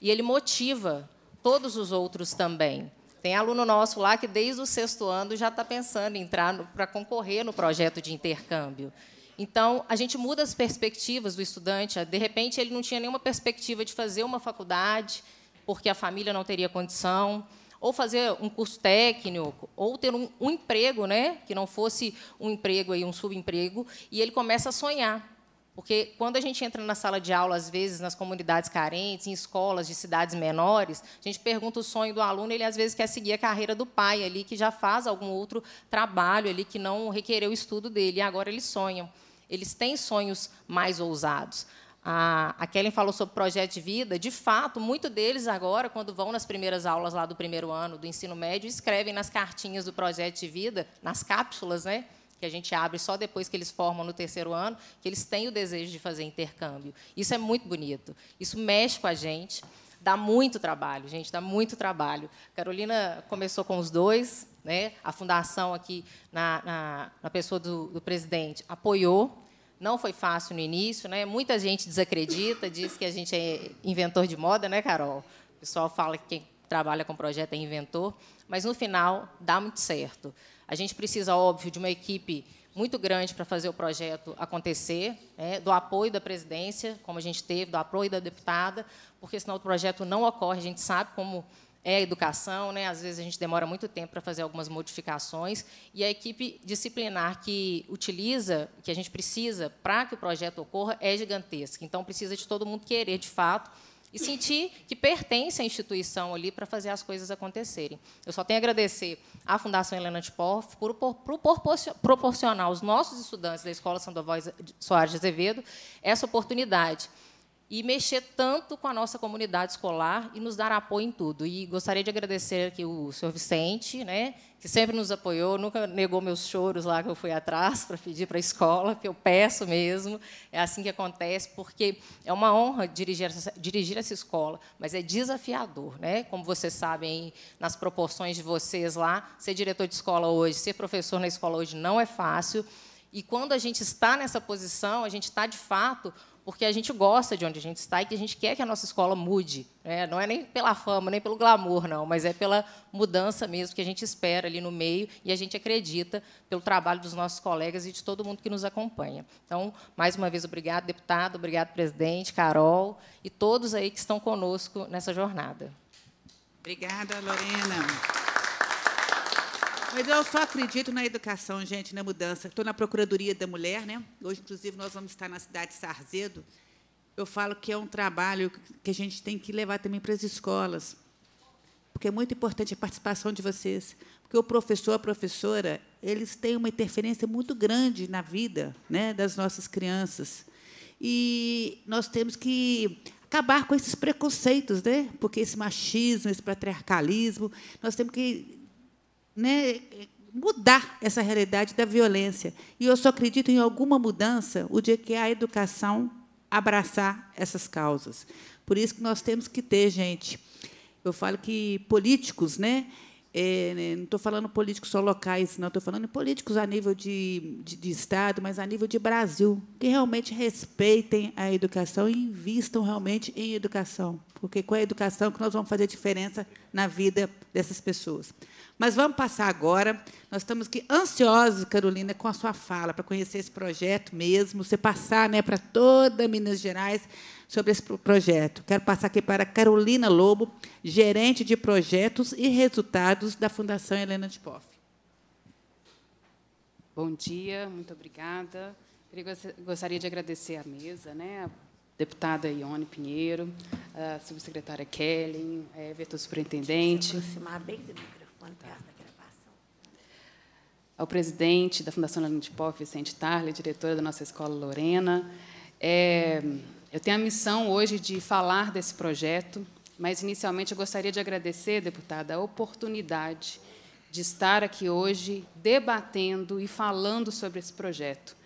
S6: e ele motiva todos os outros também. Tem aluno nosso lá que desde o sexto ano já está pensando em entrar para concorrer no projeto de intercâmbio. Então, a gente muda as perspectivas do estudante. De repente, ele não tinha nenhuma perspectiva de fazer uma faculdade, porque a família não teria condição, ou fazer um curso técnico, ou ter um, um emprego, né, que não fosse um emprego e um subemprego, e ele começa a sonhar. Porque quando a gente entra na sala de aula, às vezes, nas comunidades carentes, em escolas de cidades menores, a gente pergunta o sonho do aluno, ele às vezes quer seguir a carreira do pai ali, que já faz algum outro trabalho ali que não requereu o estudo dele, e agora eles sonham. Eles têm sonhos mais ousados. A, Kellen falou sobre projeto de vida. De fato, muitos deles agora, quando vão nas primeiras aulas lá do primeiro ano do ensino médio, escrevem nas cartinhas do projeto de vida, nas cápsulas, né? que a gente abre só depois que eles formam no terceiro ano, que eles têm o desejo de fazer intercâmbio. Isso é muito bonito. Isso mexe com a gente. Dá muito trabalho, gente, dá muito trabalho. Carolina começou com os dois, né? a fundação aqui, na, na, na pessoa do, do presidente, apoiou não foi fácil no início, né? Muita gente desacredita, diz que a gente é inventor de moda, né, Carol? O pessoal fala que quem trabalha com projeto é inventor, mas no final dá muito certo. A gente precisa, óbvio, de uma equipe muito grande para fazer o projeto acontecer, né, do apoio da presidência, como a gente teve, do apoio da deputada, porque senão o projeto não ocorre. A gente sabe como é a educação, né, às vezes a gente demora muito tempo para fazer algumas modificações, e a equipe disciplinar que utiliza, que a gente precisa para que o projeto ocorra, é gigantesca. Então, precisa de todo mundo querer, de fato, e sentir que pertence à instituição ali para fazer as coisas acontecerem. Eu só tenho a agradecer à Fundação Helena de Porf por, por, por proporcionar aos nossos estudantes da Escola Sandoval Soares de Azevedo essa oportunidade e mexer tanto com a nossa comunidade escolar e nos dar apoio em tudo. E gostaria de agradecer aqui o senhor Vicente, né, que sempre nos apoiou, nunca negou meus choros lá que eu fui atrás para pedir para a escola, que eu peço mesmo. É assim que acontece, porque é uma honra dirigir essa, dirigir essa escola, mas é desafiador, né? Como vocês sabem, nas proporções de vocês lá, ser diretor de escola hoje, ser professor na escola hoje não é fácil. E quando a gente está nessa posição, a gente está de fato porque a gente gosta de onde a gente está e que a gente quer que a nossa escola mude. Né? Não é nem pela fama, nem pelo glamour, não, mas é pela mudança mesmo que a gente espera ali no meio e a gente acredita pelo trabalho dos nossos colegas e de todo mundo que nos acompanha. Então, mais uma vez, obrigado, deputado, obrigado, presidente, Carol e todos aí que estão conosco nessa jornada.
S1: Obrigada, Lorena. Mas eu só acredito na educação, gente, na mudança. Estou na Procuradoria da Mulher, né? Hoje, inclusive, nós vamos estar na cidade de Sarzedo. Eu falo que é um trabalho que a gente tem que levar também para as escolas, porque é muito importante a participação de vocês, porque o professor, a professora, eles têm uma interferência muito grande na vida, né, das nossas crianças. E nós temos que acabar com esses preconceitos, né? Porque esse machismo, esse patriarcalismo, nós temos que né, mudar essa realidade da violência. E eu só acredito em alguma mudança o dia que a educação abraçar essas causas. Por isso que nós temos que ter, gente, eu falo que políticos, né, é, né, não estou falando políticos só locais, não, estou falando políticos a nível de, de, de, Estado, mas a nível de Brasil, que realmente respeitem a educação e invistam realmente em educação, porque com a educação que nós vamos fazer diferença na vida dessas pessoas. Mas vamos passar agora, nós estamos aqui ansiosos, Carolina, com a sua fala, para conhecer esse projeto mesmo, você passar né, para toda Minas Gerais, sobre esse projeto. Quero passar aqui para Carolina Lobo, gerente de projetos e resultados da Fundação Helena de Poff.
S7: Bom dia, muito obrigada. Eu gostaria de agradecer à mesa, né, a deputada Ione Pinheiro, a subsecretária Kelly, a é, Everton Superintendente. aproximar
S1: bem do microfone, tá.
S7: Ao presidente da Fundação Helena de Poff, Vicente Tarle, diretora da nossa escola, Lorena. É, eu tenho a missão hoje de falar desse projeto, mas inicialmente eu gostaria de agradecer, deputada, a oportunidade de estar aqui hoje debatendo e falando sobre esse projeto.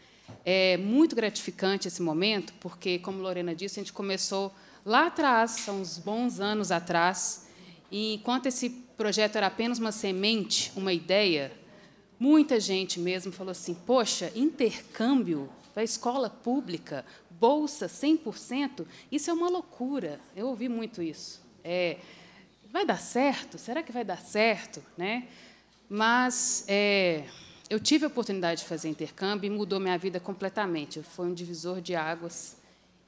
S7: É muito gratificante esse momento, porque, como Lorena disse, a gente começou lá atrás, há uns bons anos atrás, e enquanto esse projeto era apenas uma semente, uma ideia, muita gente mesmo falou assim: poxa, intercâmbio? a escola pública, bolsa 100%, isso é uma loucura. Eu ouvi muito isso. É, vai dar certo? Será que vai dar certo? Né? Mas é, eu tive a oportunidade de fazer intercâmbio e mudou minha vida completamente. Foi um divisor de águas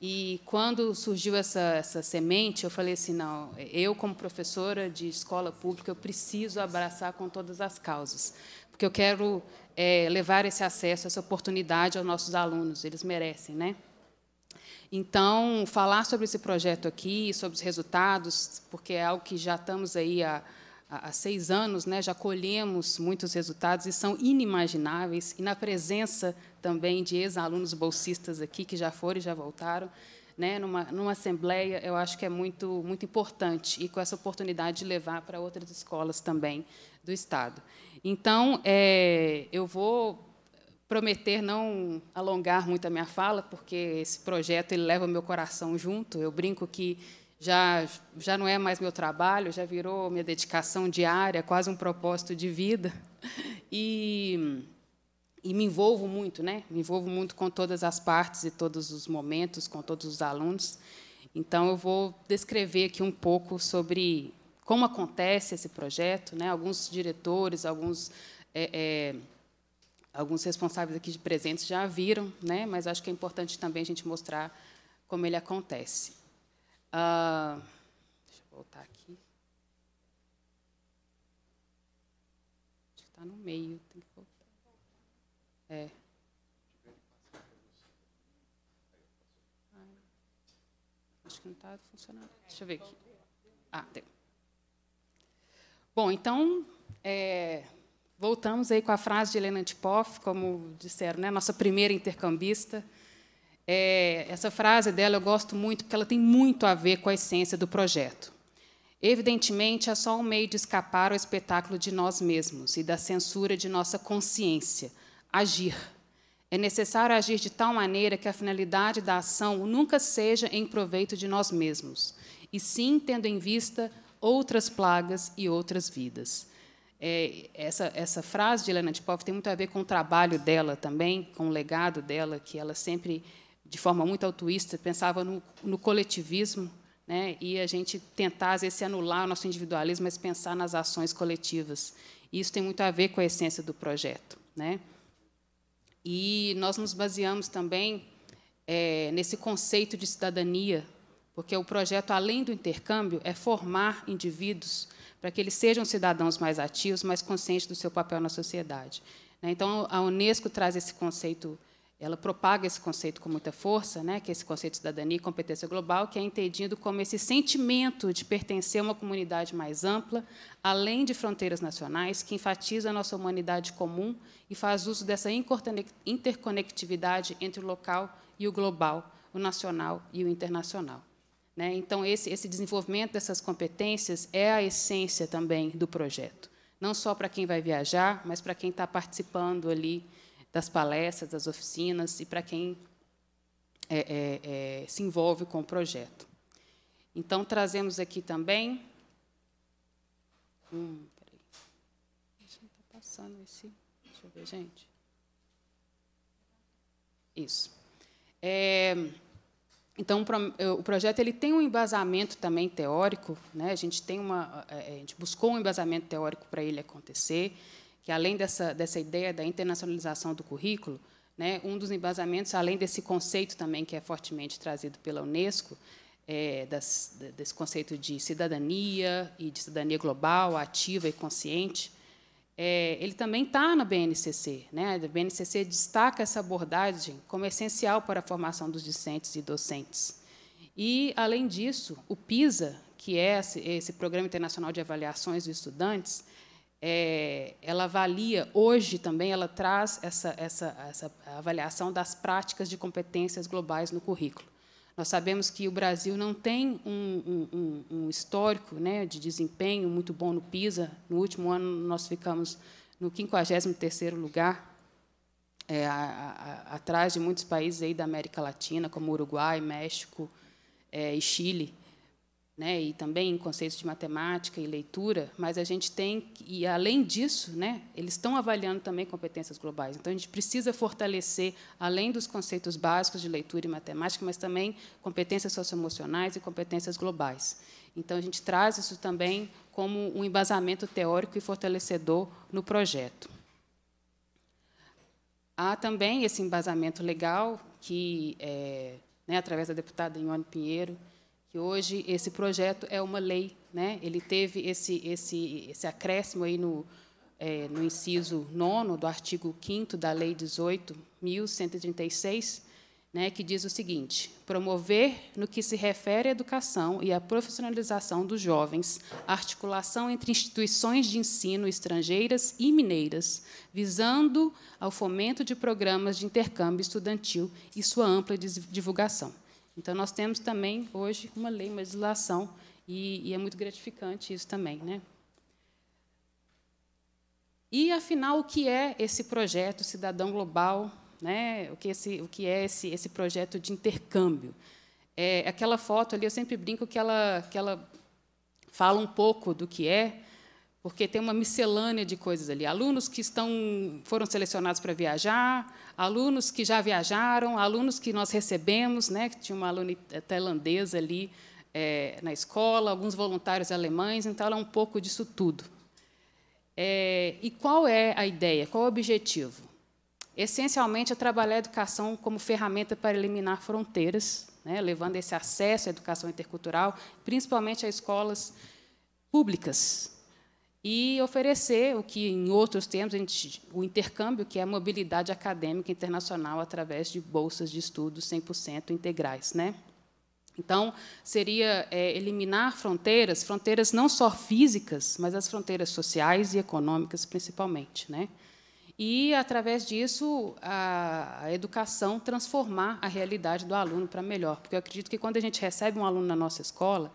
S7: e quando surgiu essa, essa semente, eu falei assim: não, eu, como professora de escola pública, eu preciso abraçar com todas as causas, porque eu quero é, levar esse acesso, essa oportunidade aos nossos alunos, eles merecem, né? Então, falar sobre esse projeto aqui, sobre os resultados, porque é algo que já estamos aí há há seis anos, né, já colhemos muitos resultados e são inimagináveis. E na presença também de ex-alunos bolsistas aqui que já foram e já voltaram, né, numa, numa assembleia, eu acho que é muito muito importante e com essa oportunidade de levar para outras escolas também do estado. Então, é, eu vou prometer não alongar muito a minha fala, porque esse projeto ele leva o meu coração junto. Eu brinco que já, já não é mais meu trabalho, já virou minha dedicação diária, quase um propósito de vida. E, e me envolvo muito, né? Me envolvo muito com todas as partes e todos os momentos, com todos os alunos. Então, eu vou descrever aqui um pouco sobre como acontece esse projeto, né? Alguns diretores, alguns é, é, alguns responsáveis aqui de presentes já viram, né? Mas acho que é importante também a gente mostrar como ele acontece deixa eu voltar aqui. Acho que está no meio, tem que voltar. É. Acho que não está funcionando. Deixa eu ver aqui. Ah, deu Bom, então, é, voltamos aí com a frase de Helena Tipoff, como disseram, né, nossa primeira intercambista. É, essa frase dela eu gosto muito porque ela tem muito a ver com a essência do projeto. Evidentemente, é só um meio de escapar ao espetáculo de nós mesmos e da censura de nossa consciência agir. É necessário agir de tal maneira que a finalidade da ação nunca seja em proveito de nós mesmos, e sim tendo em vista outras plagas e outras vidas. É, essa, essa frase de Helena de Poff tem muito a ver com o trabalho dela também, com o legado dela, que ela sempre de forma muito altruísta, pensava no, no coletivismo, né? e a gente tentar, às vezes, se anular o nosso individualismo, mas pensar nas ações coletivas. Isso tem muito a ver com a essência do projeto. Né? E nós nos baseamos também é, nesse conceito de cidadania, porque o projeto, além do intercâmbio, é formar indivíduos para que eles sejam cidadãos mais ativos, mais conscientes do seu papel na sociedade. Né. Então, a Unesco traz esse conceito ela propaga esse conceito com muita força, né, que é esse conceito de cidadania e competência global, que é entendido como esse sentimento de pertencer a uma comunidade mais ampla, além de fronteiras nacionais, que enfatiza a nossa humanidade comum e faz uso dessa interconectividade entre o local e o global, o nacional e o internacional. Né? Então, esse, esse desenvolvimento dessas competências é a essência também do projeto, não só para quem vai viajar, mas para quem está participando ali das palestras, das oficinas e para quem é, é, é, se envolve com o projeto. Então, trazemos aqui também. Hum, peraí. Deixa eu tá passando esse. Deixa eu ver, gente. Isso. É, então, é, o projeto ele tem um embasamento também teórico, né? A gente tem uma, é, a gente buscou um embasamento teórico para ele acontecer que além dessa, dessa ideia da internacionalização do currículo, né, um dos embasamentos, além desse conceito também que é fortemente trazido pela Unesco, é, das, desse conceito de cidadania e de cidadania global, ativa e consciente, é, ele também está no BNCC. Né? O BNCC destaca essa abordagem como essencial para a formação dos discentes e docentes. E, além disso, o PISA, que é esse, esse Programa Internacional de Avaliações dos Estudantes, é, ela avalia, hoje também, ela traz essa, essa, essa avaliação das práticas de competências globais no currículo. Nós sabemos que o Brasil não tem um, um, um histórico né, de desempenho muito bom no PISA. No último ano, nós ficamos no 53º lugar, é, a, a, atrás de muitos países aí da América Latina, como Uruguai, México é, e Chile né, e também em conceitos de matemática e leitura, mas a gente tem, e além disso, né, eles estão avaliando também competências globais. Então, a gente precisa fortalecer, além dos conceitos básicos de leitura e matemática, mas também competências socioemocionais e competências globais. Então, a gente traz isso também como um embasamento teórico e fortalecedor no projeto. Há também esse embasamento legal que, é, né, através da deputada Ione Pinheiro, que hoje esse projeto é uma lei. Né? Ele teve esse, esse, esse acréscimo aí no, é, no inciso 9 do artigo 5 da Lei 18.136, né, que diz o seguinte: promover, no que se refere à educação e à profissionalização dos jovens, articulação entre instituições de ensino estrangeiras e mineiras, visando ao fomento de programas de intercâmbio estudantil e sua ampla divulgação. Então, nós temos também, hoje, uma lei, uma legislação, e, e é muito gratificante isso também. Né? E, afinal, o que é esse projeto Cidadão Global? Né? O, que esse, o que é esse, esse projeto de intercâmbio? É, aquela foto ali, eu sempre brinco que ela, que ela fala um pouco do que é, porque tem uma miscelânea de coisas ali. Alunos que estão, foram selecionados para viajar, alunos que já viajaram, alunos que nós recebemos, né, que tinha uma aluna eh, tailandesa ali é, na escola, alguns voluntários alemães, então ela é um pouco disso tudo. É, e qual é a ideia, qual é o objetivo? Essencialmente, é trabalhar a educação como ferramenta para eliminar fronteiras, né, levando esse acesso à educação intercultural, principalmente a escolas públicas, e oferecer o que, em outros termos, gente, o intercâmbio, que é a mobilidade acadêmica internacional através de bolsas de estudo 100% integrais. Né? Então, seria é, eliminar fronteiras, fronteiras não só físicas, mas as fronteiras sociais e econômicas, principalmente. Né? E, através disso, a educação transformar a realidade do aluno para melhor. Porque eu acredito que, quando a gente recebe um aluno na nossa escola,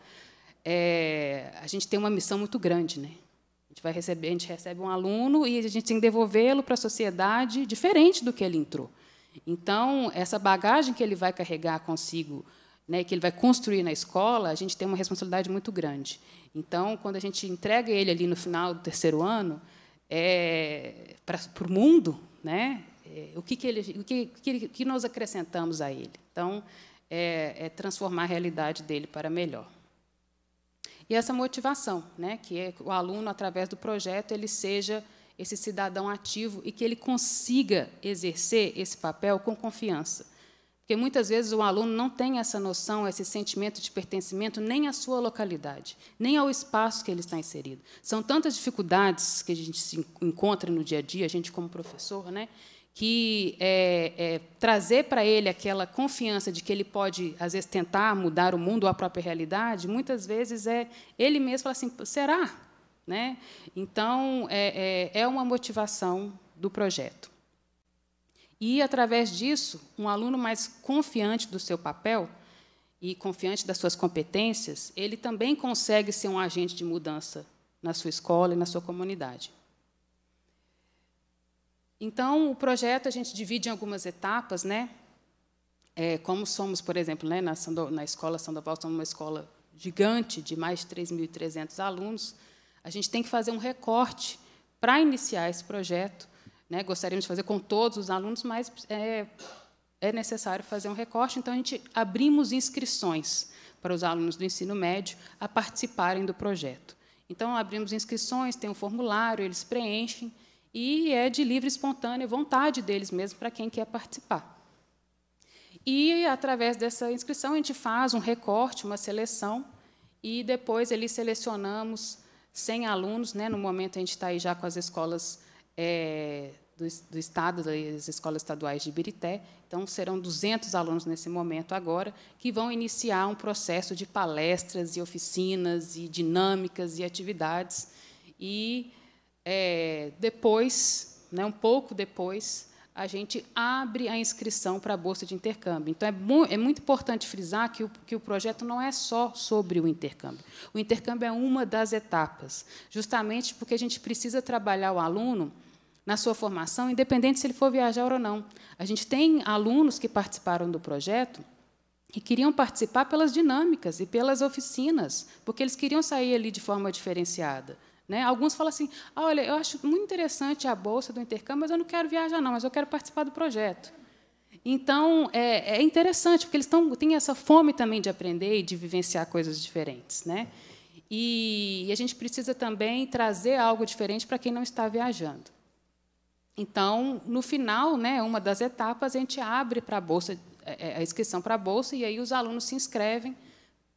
S7: é, a gente tem uma missão muito grande, né? vai receber, a gente recebe um aluno e a gente tem que devolvê-lo para a sociedade diferente do que ele entrou. Então, essa bagagem que ele vai carregar consigo, né, que ele vai construir na escola, a gente tem uma responsabilidade muito grande. Então, quando a gente entrega ele ali no final do terceiro ano, é, para, o mundo, né, é, o, que, que, ele, o que, que, que nós acrescentamos a ele? Então, é, é transformar a realidade dele para melhor. E essa motivação, né, que é o aluno, através do projeto, ele seja esse cidadão ativo e que ele consiga exercer esse papel com confiança. Porque muitas vezes o aluno não tem essa noção, esse sentimento de pertencimento nem à sua localidade, nem ao espaço que ele está inserido. São tantas dificuldades que a gente se encontra no dia a dia, a gente como professor, né, que é, é, trazer para ele aquela confiança de que ele pode, às vezes, tentar mudar o mundo ou a própria realidade, muitas vezes é ele mesmo fala assim: será? Né? Então, é, é, é, uma motivação do projeto. E, através disso, um aluno mais confiante do seu papel e confiante das suas competências, ele também consegue ser um agente de mudança na sua escola e na sua comunidade. Então, o projeto a gente divide em algumas etapas, né? É, como somos, por exemplo, né, na, Sando, na escola Sandoval, somos uma escola gigante de mais de 3.300 alunos, a gente tem que fazer um recorte para iniciar esse projeto. Né? Gostaríamos de fazer com todos os alunos, mas é, é necessário fazer um recorte, então a gente abrimos inscrições para os alunos do ensino médio a participarem do projeto. Então, abrimos inscrições, tem um formulário, eles preenchem, e é de livre, espontânea vontade deles mesmos para quem quer participar. E, através dessa inscrição, a gente faz um recorte, uma seleção, e depois ali selecionamos 100 alunos. Né? No momento, a gente está aí já com as escolas é, do, do, Estado, das escolas estaduais de Ibirité. Então, serão 200 alunos nesse momento agora, que vão iniciar um processo de palestras e oficinas e dinâmicas e atividades. E é, depois, né, um pouco depois, a gente abre a inscrição para a Bolsa de Intercâmbio. Então, é, mu é muito importante frisar que o, que o projeto não é só sobre o intercâmbio. O intercâmbio é uma das etapas, justamente porque a gente precisa trabalhar o aluno na sua formação, independente se ele for viajar ou não. A gente tem alunos que participaram do projeto e queriam participar pelas dinâmicas e pelas oficinas, porque eles queriam sair ali de forma diferenciada. Né? Alguns falam assim: ah, olha, eu acho muito interessante a bolsa do intercâmbio, mas eu não quero viajar, não, mas eu quero participar do projeto. Então, é, é interessante, porque eles tão, têm essa fome também de aprender e de vivenciar coisas diferentes. Né? E, e a gente precisa também trazer algo diferente para quem não está viajando. Então, no final, né, uma das etapas, a gente abre para a bolsa, é, é, a inscrição para a bolsa, e aí os alunos se inscrevem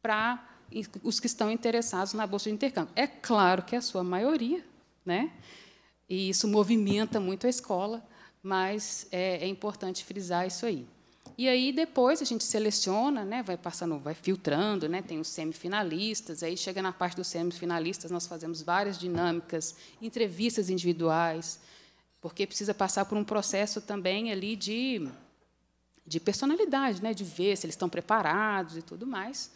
S7: para os que estão interessados na bolsa de intercâmbio. É claro que é a sua maioria, né? E isso movimenta muito a escola, mas é, é importante frisar isso aí. E aí depois a gente seleciona, né, vai passando, vai filtrando, né, tem os semifinalistas, aí chega na parte dos semifinalistas, nós fazemos várias dinâmicas, entrevistas individuais, porque precisa passar por um processo também ali de, de personalidade, né, de ver se eles estão preparados e tudo mais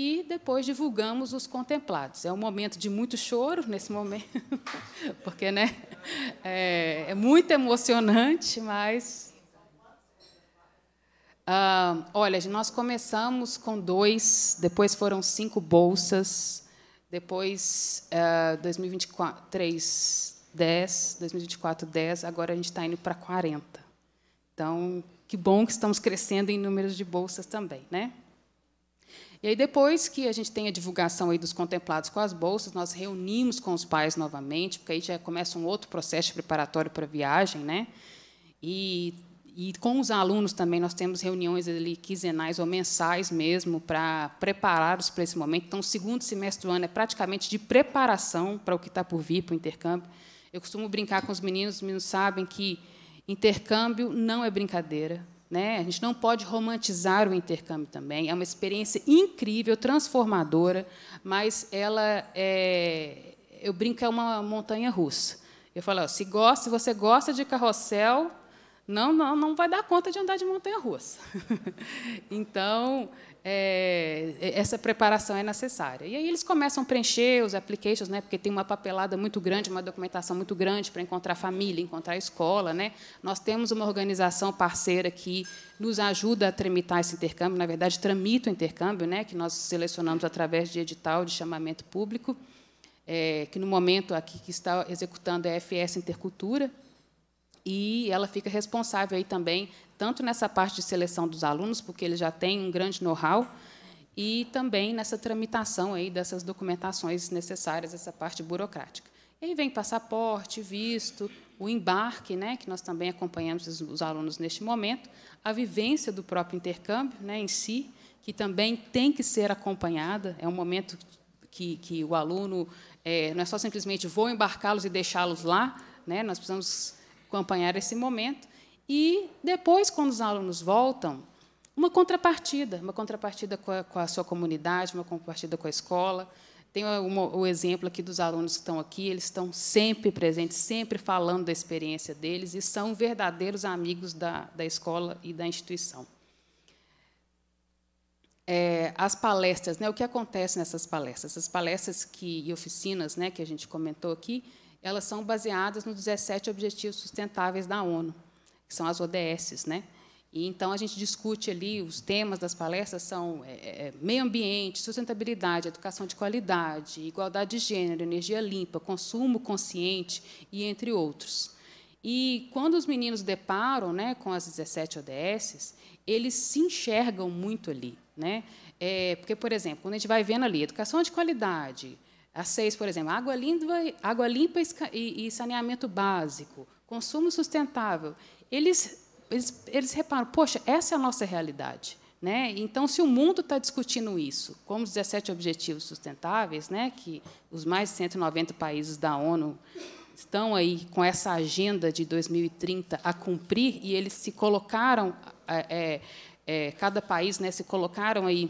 S7: e depois divulgamos os contemplados. É um momento de muito choro nesse momento, porque né, é, é muito
S3: emocionante,
S7: mas. Ah, olha, nós começamos com dois, depois foram cinco bolsas, depois 2023, 10, 2024, 10, agora a gente está indo para 40. Então, que bom que estamos crescendo em números de bolsas também, né? E aí, depois que a gente tem a divulgação aí dos contemplados com as bolsas, nós reunimos com os pais novamente, porque aí já começa um outro processo preparatório para a viagem. Né? E, e com os alunos também nós temos reuniões ali quinzenais ou mensais mesmo para prepará-los para esse momento. Então, o segundo semestre do ano é praticamente de preparação para o que está por vir, para o intercâmbio. Eu costumo brincar com os meninos, os meninos sabem que intercâmbio não é brincadeira, né? A gente não pode romantizar o intercâmbio também. É uma experiência incrível, transformadora, mas ela é, eu brinco é uma montanha russa. Eu falo, ó, se gosta, se você gosta de carrossel, não, não, não vai dar conta de andar de montanha russa. então, é, é, essa preparação é necessária. E aí eles começam a preencher os applications, né, porque tem uma papelada muito grande, uma documentação muito grande para encontrar família, encontrar escola. Né? Nós temos uma organização parceira que nos ajuda a tramitar esse intercâmbio, na verdade, tramita o intercâmbio, né, que nós selecionamos através de edital de chamamento público, é, que, no momento, aqui que está executando é a FS Intercultura, e ela fica responsável aí também, tanto nessa parte de seleção dos alunos, porque ele já tem um grande know-how, e também nessa tramitação aí dessas documentações necessárias, essa parte burocrática. E aí vem passaporte, visto, o embarque, né, que nós também acompanhamos os alunos neste momento, a vivência do próprio intercâmbio né, em si, que também tem que ser acompanhada, é um momento que, que o aluno é, não é só simplesmente vou embarcá-los e deixá-los lá, né, nós precisamos acompanhar esse momento. E depois, quando os alunos voltam, uma contrapartida, uma contrapartida com a, com a sua comunidade, uma contrapartida com a escola. Tem o, o exemplo aqui dos alunos que estão aqui, eles estão sempre presentes, sempre falando da experiência deles e são verdadeiros amigos da, da escola e da instituição. É, as palestras, né, o que acontece nessas palestras? Essas palestras que, e oficinas né, que a gente comentou aqui, elas são baseadas nos 17 Objetivos Sustentáveis da ONU, que são as ODSs, né? E, então, a gente discute ali, os temas das palestras são é, é, é, meio ambiente, sustentabilidade, educação de qualidade, igualdade de gênero, energia limpa, consumo consciente, e entre outros. E, quando os meninos deparam né, com as 17 ODSs, eles se enxergam muito ali. Né? É, porque, por exemplo, quando a gente vai vendo ali, educação de qualidade, a 6, por exemplo, água limpa, água limpa e, e saneamento básico, consumo sustentável. Eles, eles, eles reparam, poxa, essa é a nossa realidade. Né? Então, se o mundo está discutindo isso, como os 17 Objetivos Sustentáveis, né, que os mais de 190 países da ONU estão aí com essa agenda de 2030 a cumprir, e eles se colocaram, é, é, cada país né, se colocaram aí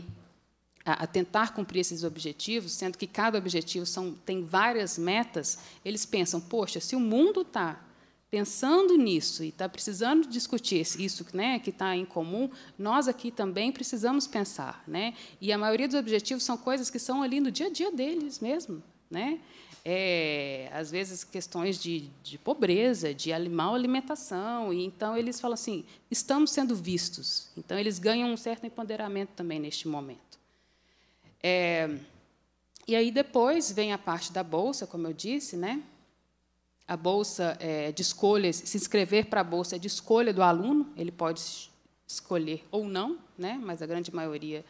S7: a, tentar cumprir esses objetivos, sendo que cada objetivo são, tem várias metas, eles pensam: poxa, se o mundo está pensando nisso e está precisando discutir isso né, que está em comum, nós aqui também precisamos pensar. Né? E a maioria dos objetivos são coisas que são ali no dia a dia deles mesmo. Né? É, às vezes questões de, de pobreza, de mal alimentação, e então eles falam assim: estamos sendo vistos. Então eles ganham um certo empoderamento também neste momento. É, e aí depois vem a parte da bolsa, como eu disse, né? A bolsa é, de escolha se inscrever para a bolsa é de escolha do aluno, ele pode escolher ou não, né? Mas a grande maioria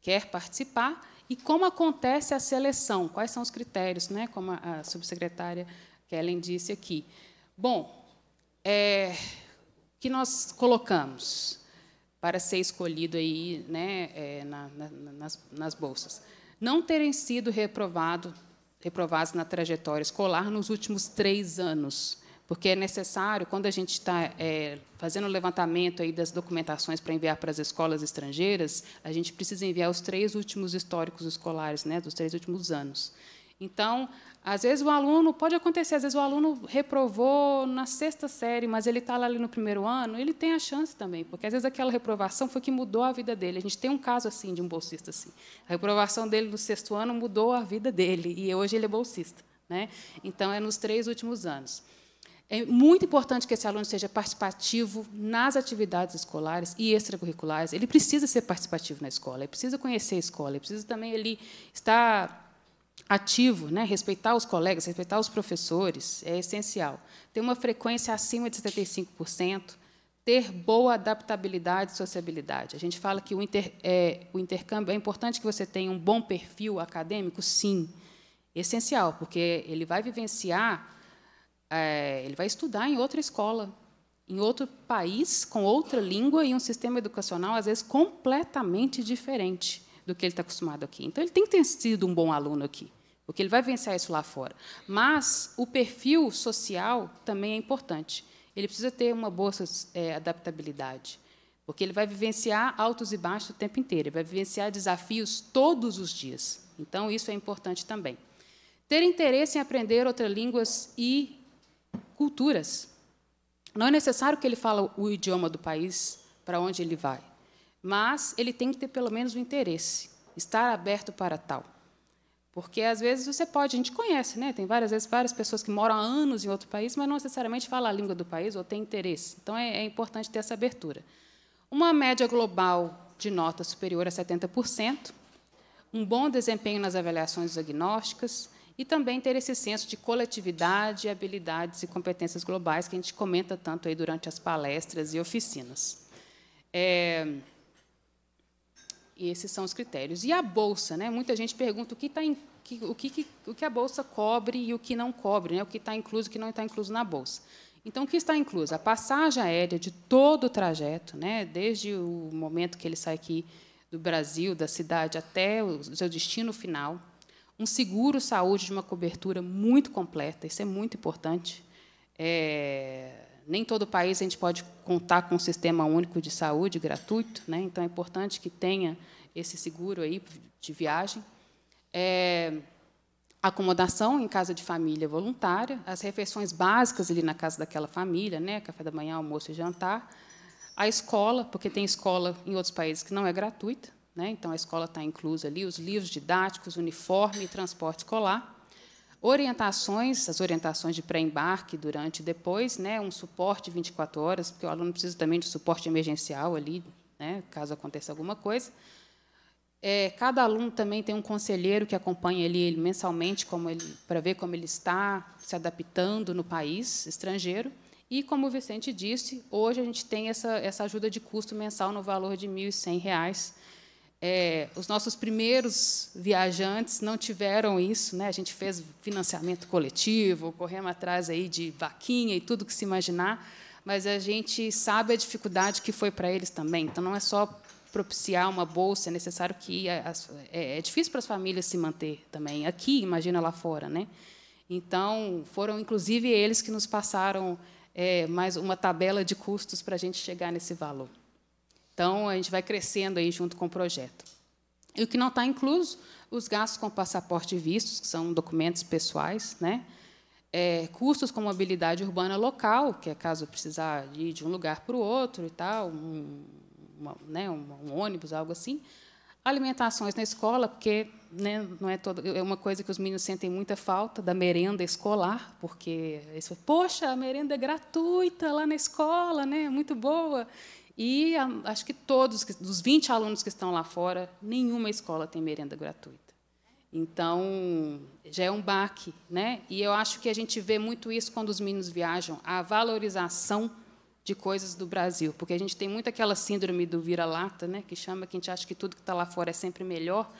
S7: quer participar. E como acontece a seleção? Quais são os critérios, né? Como a subsecretária Kellen disse aqui. Bom, é, que nós colocamos para ser escolhido aí, né, é, na, na, nas, nas bolsas. Não terem sido reprovado, reprovados na trajetória escolar nos últimos três anos, porque é necessário, quando a gente está é, fazendo o levantamento aí das documentações para enviar para as escolas estrangeiras, a gente precisa enviar os três últimos históricos escolares, né, dos três últimos anos. Então, às vezes o aluno, pode acontecer, às vezes o aluno reprovou na sexta série, mas ele está lá ali no primeiro ano, ele tem a chance também, porque às vezes aquela reprovação foi que mudou a vida dele. A gente tem um caso assim de um bolsista assim. A reprovação dele no sexto ano mudou a vida dele, e hoje ele é bolsista. Né? Então, é nos três últimos anos. É muito importante que esse aluno seja participativo nas atividades escolares e extracurriculares. Ele precisa ser participativo na escola, ele precisa conhecer a escola, ele precisa também ele estar ativo, né? respeitar os colegas, respeitar os professores, é essencial. Ter uma frequência acima de 75%, ter boa adaptabilidade e sociabilidade. A gente fala que o, inter, é, o intercâmbio, é importante que você tenha um bom perfil acadêmico, sim, essencial, porque ele vai vivenciar, é, ele vai estudar em outra escola, em outro país, com outra língua e um sistema educacional, às vezes, completamente diferente do que ele está acostumado aqui. Então, ele tem que ter sido um bom aluno aqui, porque ele vai vencer isso lá fora. Mas o perfil social também é importante. Ele precisa ter uma boa é, adaptabilidade, porque ele vai vivenciar altos e baixos o tempo inteiro, ele vai vivenciar desafios todos os dias. Então, isso é importante também. Ter interesse em aprender outras línguas e culturas. Não é necessário que ele fale o idioma do país para onde ele vai mas ele tem que ter pelo menos o interesse, estar aberto para tal. Porque às vezes você pode, a gente conhece, né? Tem várias vezes várias pessoas que moram há anos em outro país, mas não necessariamente falam a língua do país ou têm interesse. Então é, é importante ter essa abertura. Uma média global de nota superior a 70%, um bom desempenho nas avaliações diagnósticas e também ter esse senso de coletividade, habilidades e competências globais que a gente comenta tanto aí durante as palestras e oficinas. É, e esses são os critérios. E a bolsa, né? Muita gente pergunta o que está em, o que, o que a bolsa cobre e o que não cobre, né? O que está incluso, o que não está incluso na bolsa. Então, o que está incluso? A passagem aérea de todo o trajeto, né? Desde o momento que ele sai aqui do Brasil, da cidade, até o seu destino final. Um seguro saúde de uma cobertura muito completa, isso é muito importante. É, nem todo o país a gente pode contar com um sistema único de saúde gratuito, né? então é importante que tenha esse seguro aí de viagem. É, acomodação em casa de família voluntária, as refeições básicas ali na casa daquela família, né? café da manhã, almoço e jantar. A escola, porque tem escola em outros países que não é gratuita, né? então a escola está inclusa ali, os livros didáticos, uniforme e transporte escolar. Orientações, as orientações de pré-embarque, durante e depois, né, um suporte 24 horas, porque o aluno precisa também de suporte emergencial ali, né, caso aconteça alguma coisa. É, cada aluno também tem um conselheiro que acompanha ele, ele mensalmente para ver como ele está se adaptando no país estrangeiro. E, como o Vicente disse, hoje a gente tem essa, essa ajuda de custo mensal no valor de R$ 1.100, é, os nossos primeiros viajantes não tiveram isso, né? A gente fez financiamento coletivo, corremos atrás aí de vaquinha e tudo que se imaginar, mas a gente sabe a dificuldade que foi para eles também. Então não é só propiciar uma bolsa, é necessário que as, é, é, difícil para as famílias se manter também aqui, imagina lá fora, né? Então foram inclusive eles que nos passaram é, mais uma tabela de custos para a gente chegar nesse valor. Então, a gente vai crescendo aí junto com o projeto. E o que não está incluso, os gastos com passaporte e vistos, que são documentos pessoais, né? É, custos com mobilidade urbana local, que é caso precisar ir de um lugar para o outro e tal, um, uma, né, um, um, ônibus, algo assim. Alimentações na escola, porque né, não é todo, é uma coisa que os meninos sentem muita falta da merenda escolar, porque eles falam, poxa, a merenda é gratuita lá na escola, né, muito boa. E ah, acho que todos, dos 20 alunos que estão lá fora, nenhuma escola tem merenda gratuita. Então, já é um baque. Né? E eu acho que a gente vê muito isso quando os meninos viajam a valorização de coisas do Brasil. Porque a gente tem muito aquela síndrome do vira-lata, né? que chama que a gente acha que tudo que está lá fora é sempre melhor.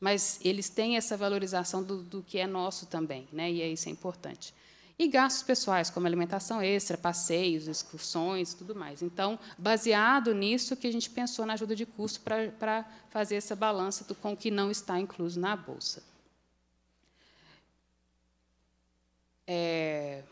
S7: Mas eles têm essa valorização do, do que é nosso também, né? e isso é importante e gastos pessoais, como alimentação extra, passeios, excursões e tudo mais. Então, baseado nisso que a gente pensou na ajuda de custo para, fazer essa balança do, com o que não está incluso na Bolsa. É,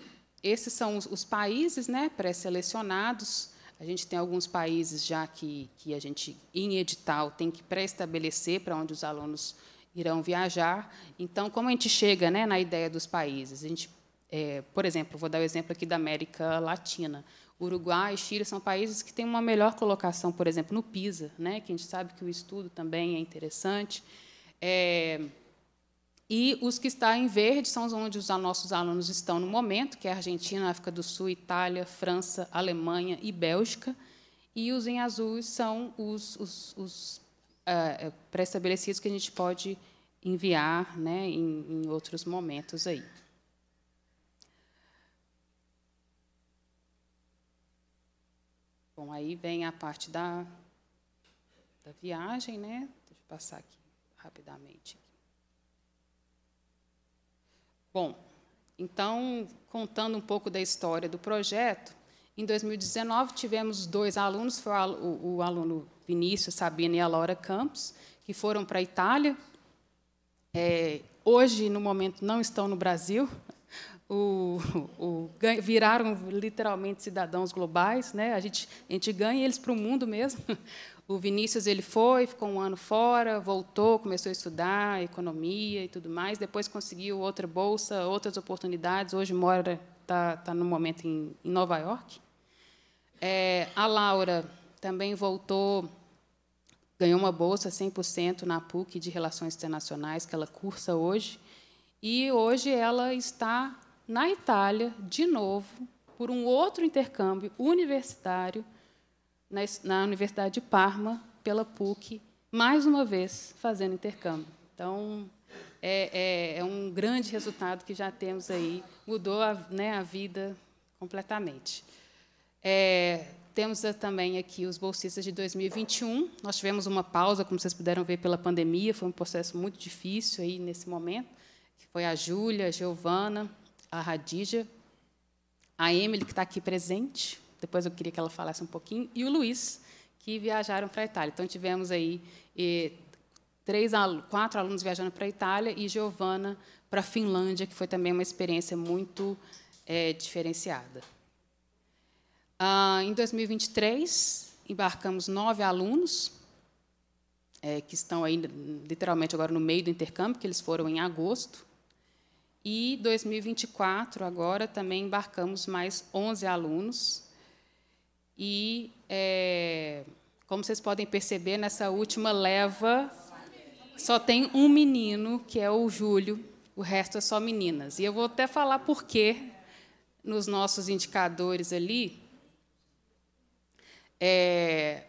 S7: esses são os, os países né, pré-selecionados. A gente tem alguns países já que, que a gente, em edital, tem que pré-estabelecer para onde os alunos irão viajar. Então, como a gente chega né, na ideia dos países? A gente é, por exemplo, vou dar o exemplo aqui da América Latina. Uruguai e Chile são países que têm uma melhor colocação, por exemplo, no PISA, né, que a gente sabe que o estudo também é interessante. É, e os que estão em verde são onde os nossos alunos estão no momento, que é Argentina, África do Sul, Itália, França, Alemanha e Bélgica. E os em azul são os, os, os é, é, pré-estabelecidos que a gente pode enviar né, em, em outros momentos aí. Bom, aí vem a parte da, da viagem, né? Deixa eu passar aqui rapidamente. Bom, então, contando um pouco da história do projeto, em 2019 tivemos dois alunos, foi o, o aluno Vinícius Sabina e a Laura Campos, que foram para a Itália. É, hoje, no momento, não estão no Brasil, o, o, viraram literalmente cidadãos globais, né? A gente, a gente ganha eles para o mundo mesmo. O Vinícius ele foi, ficou um ano fora, voltou, começou a estudar economia e tudo mais. Depois conseguiu outra bolsa, outras oportunidades. Hoje mora, tá, tá no momento em, em Nova York. É, a Laura também voltou, ganhou uma bolsa 100% na PUC de Relações Internacionais que ela cursa hoje. E hoje ela está na Itália, de novo, por um outro intercâmbio universitário, na, na Universidade de Parma, pela PUC, mais uma vez fazendo intercâmbio. Então, é, é, é um grande resultado que já temos aí, mudou a, né, a vida completamente. É, temos também aqui os bolsistas de 2021. Nós tivemos uma pausa, como vocês puderam ver, pela pandemia. Foi um processo muito difícil aí nesse momento. Foi a Júlia, a Giovana, a Radija, a Emily, que está aqui presente, depois eu queria que ela falasse um pouquinho, e o Luiz, que viajaram para a Itália. Então, tivemos aí eh, três, quatro alunos viajando para a Itália e Giovana para a Finlândia, que foi também uma experiência muito eh, diferenciada. Ah, em 2023, embarcamos nove alunos, é, que estão aí literalmente agora no meio do intercâmbio, que eles foram em agosto. E 2024, agora, também embarcamos mais 11 alunos. E, é, como vocês podem perceber, nessa última leva, só tem um menino, que é o Júlio, o resto é só meninas. E eu vou até falar por quê nos nossos indicadores ali. É,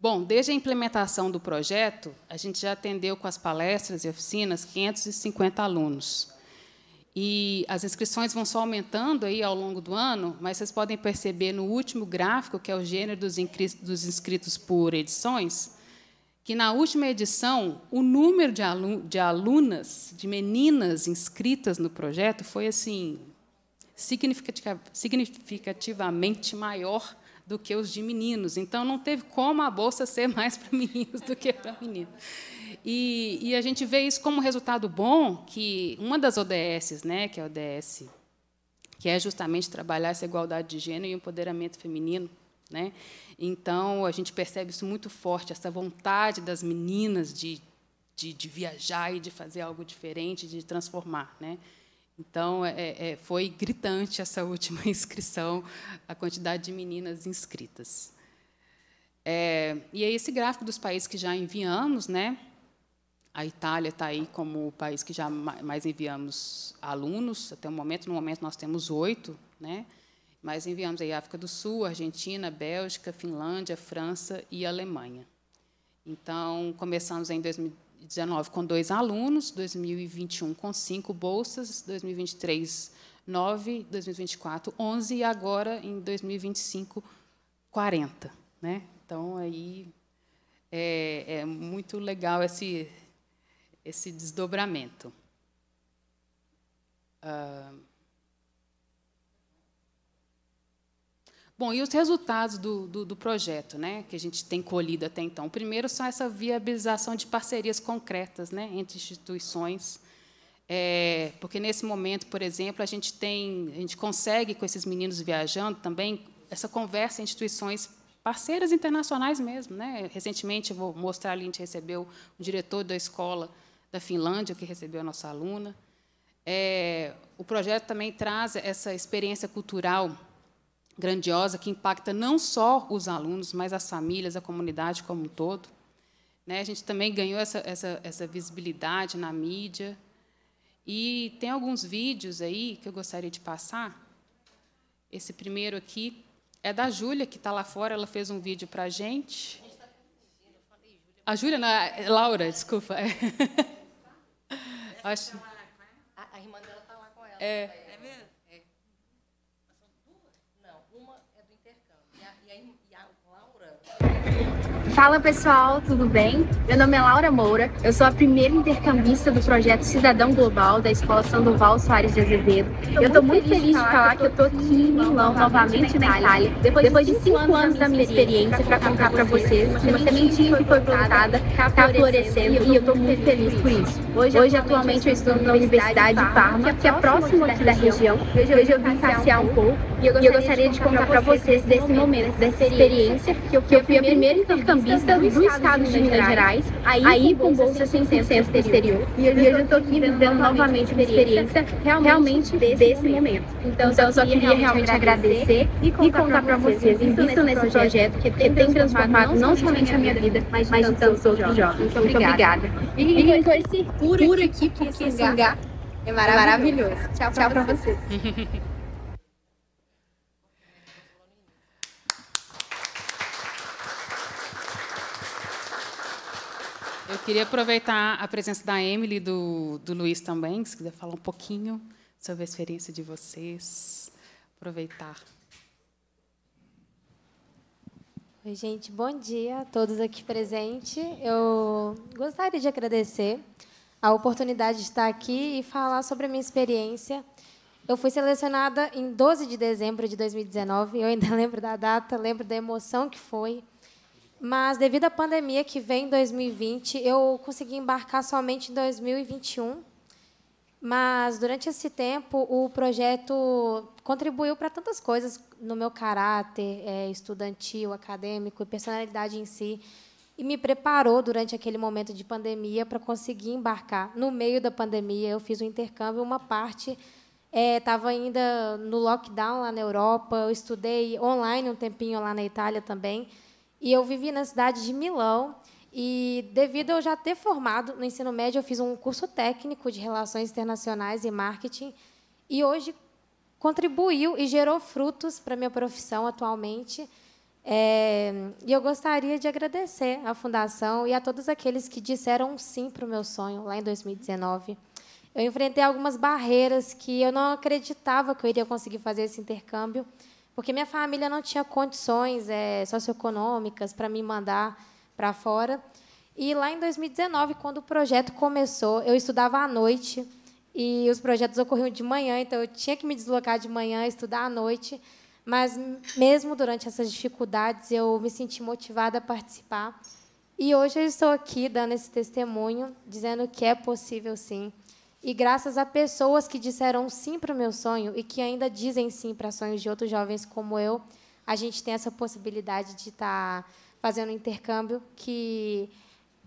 S7: bom, desde a implementação do projeto, a gente já atendeu com as palestras e oficinas 550 alunos. E as inscrições vão só aumentando aí ao longo do ano, mas vocês podem perceber no último gráfico, que é o gênero dos inscritos por edições, que na última edição o número de, de alunas, de meninas inscritas no projeto foi assim significativa significativamente maior do que os de meninos. Então não teve como a bolsa ser mais para meninos do que para meninas. E, e, a gente vê isso como resultado bom, que uma das ODSs, né, que é a ODS, que é justamente trabalhar essa igualdade de gênero e empoderamento feminino, né? Então a gente percebe isso muito forte, essa vontade das meninas de, de, de viajar e de fazer algo diferente, de transformar, né? Então é, é, é foi gritante essa última inscrição, a quantidade de meninas inscritas. É, e aí esse gráfico dos países que já enviamos, né? A Itália está aí como o país que já mais enviamos alunos até o momento. No momento nós temos oito, né? Mas enviamos aí África do Sul, Argentina, Bélgica, Finlândia, França e Alemanha. Então começamos em 2019 com dois alunos, 2021 com cinco bolsas, 2023 nove, 2024 11 e agora em 2025 40, né? Então aí é, é, muito legal esse, esse desdobramento. Uh... Bom, e os resultados do, do, do, projeto né, que a gente tem colhido até então? O primeiro são essa viabilização de parcerias concretas né, entre instituições. É, porque nesse momento, por exemplo, a gente tem, a gente consegue com esses meninos viajando também essa conversa em instituições parceiras internacionais mesmo, né? Recentemente, vou mostrar ali, a gente recebeu um diretor da escola da Finlândia, que recebeu a nossa aluna. É, o projeto também traz essa experiência cultural grandiosa que impacta não só os alunos, mas as famílias, a comunidade como um todo. Né, a gente também ganhou essa, essa, essa visibilidade na mídia. E tem alguns vídeos aí que eu gostaria de passar. Esse primeiro aqui é da Júlia, que está lá fora, ela fez um vídeo para a gente. Tá a Júlia, não, é Laura, desculpa. Acho... A, a irmã dela tá lá com ela. É. Fala pessoal, tudo bem? Meu nome é Laura
S8: Moura, eu sou a primeira intercambista do projeto Cidadão Global da Escola Sandoval Soares de Azevedo. Eu estou muito feliz de falar que eu estou aqui em Milão, novamente na Itália, depois, depois de cinco anos da minha experiência para contar para vocês que uma sementinha que foi plantada está florescendo e eu estou muito feliz por isso. Hoje, hoje atualmente eu estou na Universidade de Parma, que é próximo aqui da região, hoje eu vim passear um pouco e eu gostaria de contar para vocês desse momento, dessa experiência, que eu fui a primeira intercambista do estado de Minas Gerais, aí com bolsa 100% do exterior. E eu estou aqui vivendo novamente uma experiência realmente desse momento. Então, então, eu só queria realmente agradecer e contar para vocês, invistam nesse projeto que tem transformado não somente a minha vida, mas de tantos outros jovens. Muito obrigada. E eu esse puro aqui, porque esse lugar
S1: é maravilhoso. Tchau
S8: para vocês.
S7: Queria aproveitar a presença da Emily e do, do Luiz também, se quiser falar um pouquinho sobre a experiência de vocês. Aproveitar.
S8: Oi, gente, bom dia a todos aqui presentes. Eu gostaria de agradecer a oportunidade de estar aqui e falar sobre a minha experiência. Eu fui selecionada em 12 de dezembro de 2019, eu ainda lembro da data, lembro da emoção que foi. Mas devido à pandemia que vem em 2020, eu consegui embarcar somente em 2021. Mas durante esse tempo, o projeto contribuiu para tantas coisas no meu caráter é, estudantil, acadêmico e personalidade em si. E me preparou durante aquele momento de pandemia para conseguir embarcar. No meio da pandemia, eu fiz um intercâmbio, uma parte estava é, ainda no lockdown lá na Europa, eu estudei online um tempinho lá na Itália também. E eu vivi na cidade de Milão. E devido a eu já ter formado no ensino médio, eu fiz um curso técnico de relações internacionais e marketing. E hoje contribuiu e gerou frutos para minha profissão atualmente. É, e eu gostaria de agradecer à Fundação e a todos aqueles que disseram sim para o meu sonho lá em 2019. Eu enfrentei algumas barreiras que eu não acreditava que eu iria conseguir fazer esse intercâmbio, porque minha família não tinha condições é, socioeconômicas para me mandar para fora. E lá em 2019, quando o projeto começou, eu estudava à noite e os projetos ocorriam de manhã, então eu tinha que me deslocar de manhã, estudar à noite. Mas mesmo durante essas dificuldades, eu me senti motivada a participar. E hoje eu estou aqui dando esse testemunho, dizendo que é possível sim e graças a pessoas que disseram sim para o meu sonho e que ainda dizem sim para sonhos de outros jovens como eu, a gente tem essa possibilidade de estar tá fazendo um intercâmbio que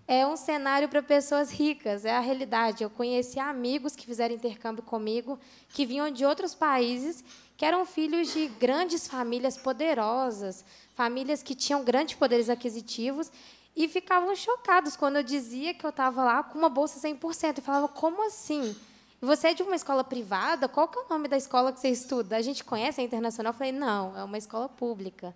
S8: é um cenário para pessoas ricas, é a realidade. Eu conheci amigos que fizeram intercâmbio comigo, que vinham de outros países, que eram filhos de grandes famílias poderosas, famílias que tinham grandes poderes aquisitivos e ficavam chocados quando eu dizia que eu estava lá com uma bolsa 100%. E falava, como assim? Você é de uma escola privada? Qual que é o nome da escola que você estuda? A gente conhece a internacional? Eu falei, não, é uma escola pública.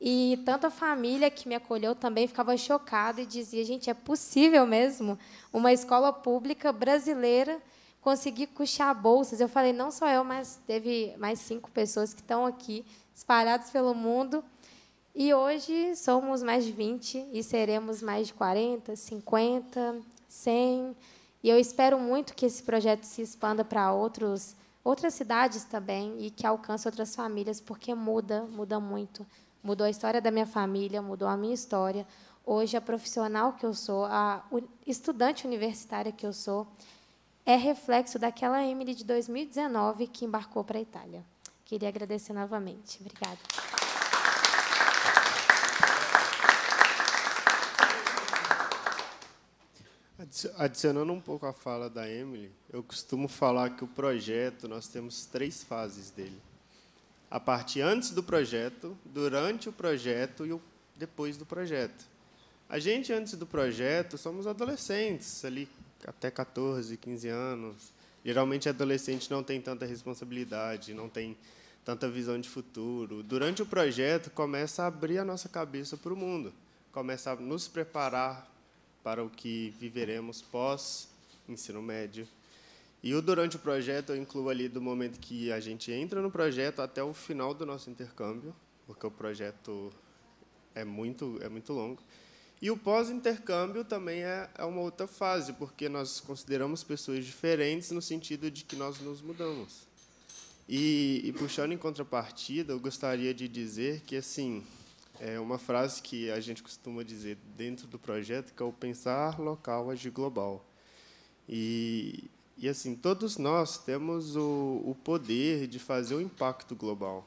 S8: E tanta família que me acolheu também ficava chocada e dizia, gente, é possível mesmo uma escola pública brasileira conseguir custear bolsas? Eu falei, não só eu, mas teve mais cinco pessoas que estão aqui espalhadas pelo mundo e hoje somos mais de 20 e seremos mais de 40, 50, 100. E eu espero muito que esse projeto se expanda para outros, outras cidades também e que alcance outras famílias, porque muda, muda muito. Mudou a história da minha família, mudou a minha história. Hoje, a profissional que eu sou, a estudante universitária que eu sou, é reflexo daquela Emily de 2019 que embarcou para a Itália. Queria agradecer novamente. Obrigada.
S9: Adicionando um pouco a fala da Emily, eu costumo falar que o projeto, nós temos três fases dele. A parte antes do projeto, durante o projeto e o depois do projeto. A gente, antes do projeto, somos adolescentes, ali até 14, 15 anos. Geralmente, adolescente não tem tanta responsabilidade, não tem tanta visão de futuro. Durante o projeto, começa a abrir a nossa cabeça para o mundo, começa a nos preparar para o que viveremos pós ensino médio. E o durante o projeto eu incluo ali do momento que a gente entra no projeto até o final do nosso intercâmbio, porque o projeto é muito é muito longo. E o pós-intercâmbio também é, é uma outra fase, porque nós consideramos pessoas diferentes no sentido de que nós nos mudamos. E, e puxando em contrapartida, eu gostaria de dizer que assim é uma frase que a gente costuma dizer dentro do projeto, que é o pensar local, agir global. E, e assim, todos nós temos o, o poder de fazer um impacto global.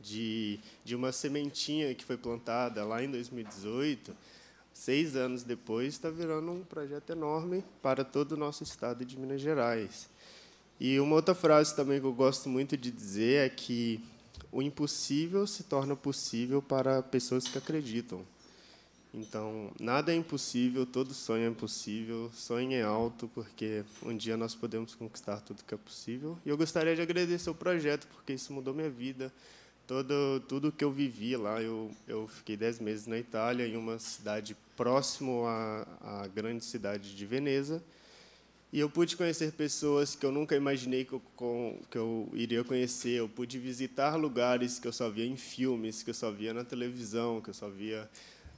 S9: De, de uma sementinha que foi plantada lá em 2018, seis anos depois, está virando um projeto enorme para todo o nosso estado de Minas Gerais. E uma outra frase também que eu gosto muito de dizer é que o impossível se torna possível para pessoas que acreditam. Então, nada é impossível, todo sonho é impossível, sonhe é alto, porque um dia nós podemos conquistar tudo que é possível. E eu gostaria de agradecer o projeto, porque isso mudou minha vida. Todo, tudo que eu vivi lá, eu, eu fiquei dez meses na Itália, em uma cidade próximo à, à grande cidade de Veneza, e eu pude conhecer pessoas que eu nunca imaginei que eu, que eu iria conhecer. Eu pude visitar lugares que eu só via em filmes, que eu só via na televisão, que eu só via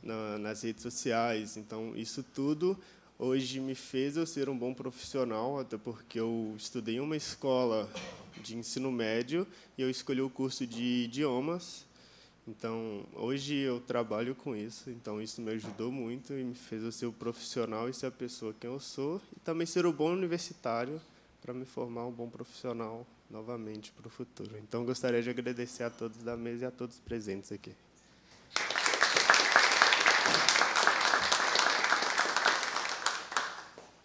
S9: na, nas redes sociais. Então, isso tudo hoje me fez eu ser um bom profissional, até porque eu estudei em uma escola de ensino médio e eu escolhi o curso de idiomas então, hoje eu trabalho com isso, então isso me ajudou muito e me fez eu ser o profissional e ser a pessoa que eu sou, e também ser o bom universitário para me formar um bom profissional novamente para o futuro. Então, gostaria de agradecer a todos da mesa e a todos presentes aqui.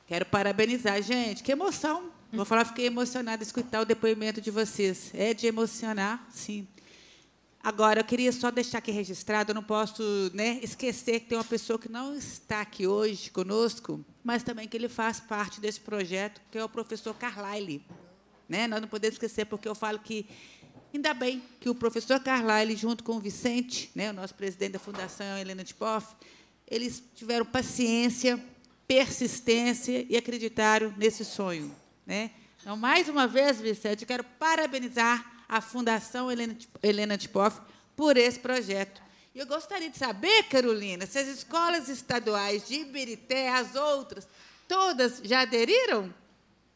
S1: Quero parabenizar, gente. Que emoção! Vou falar, fiquei emocionada escutar o depoimento de vocês. É de emocionar, sim. Agora, eu queria só deixar aqui registrado, eu não posso né, esquecer que tem uma pessoa que não está aqui hoje conosco, mas também que ele faz parte desse projeto, que é o professor Carlyle. Né? Nós não podemos esquecer, porque eu falo que ainda bem que o professor Carlyle, junto com o Vicente, né, o nosso presidente da Fundação Helena Tipoff, eles tiveram paciência, persistência e acreditaram nesse sonho. Né? Então, mais uma vez, Vicente, eu quero parabenizar a Fundação Helena, Helena Tipoff por esse projeto. E eu gostaria de saber, Carolina, se as escolas estaduais de Ibirité, as outras, todas já aderiram?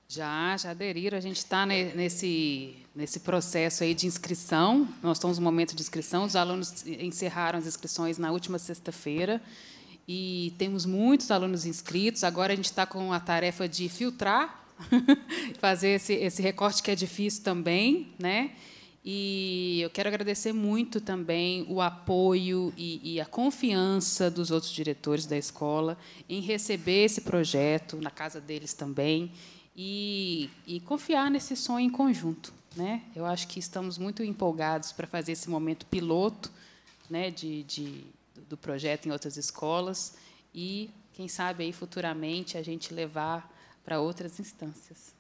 S7: Já, já aderiram. A gente está nesse, nesse processo aí de inscrição. Nós estamos no momento de inscrição. Os alunos encerraram as inscrições na última sexta-feira. E temos muitos alunos inscritos. Agora a gente está com a tarefa de filtrar fazer esse, esse recorte que é difícil também, né? E eu quero agradecer muito também o apoio e, e, a confiança dos outros diretores da escola em receber esse projeto na casa deles também e, e confiar nesse sonho em conjunto. Né? Eu acho que estamos muito empolgados para fazer esse momento piloto né, de, de, do projeto em outras escolas e, quem sabe, aí, futuramente a gente levar para outras instâncias.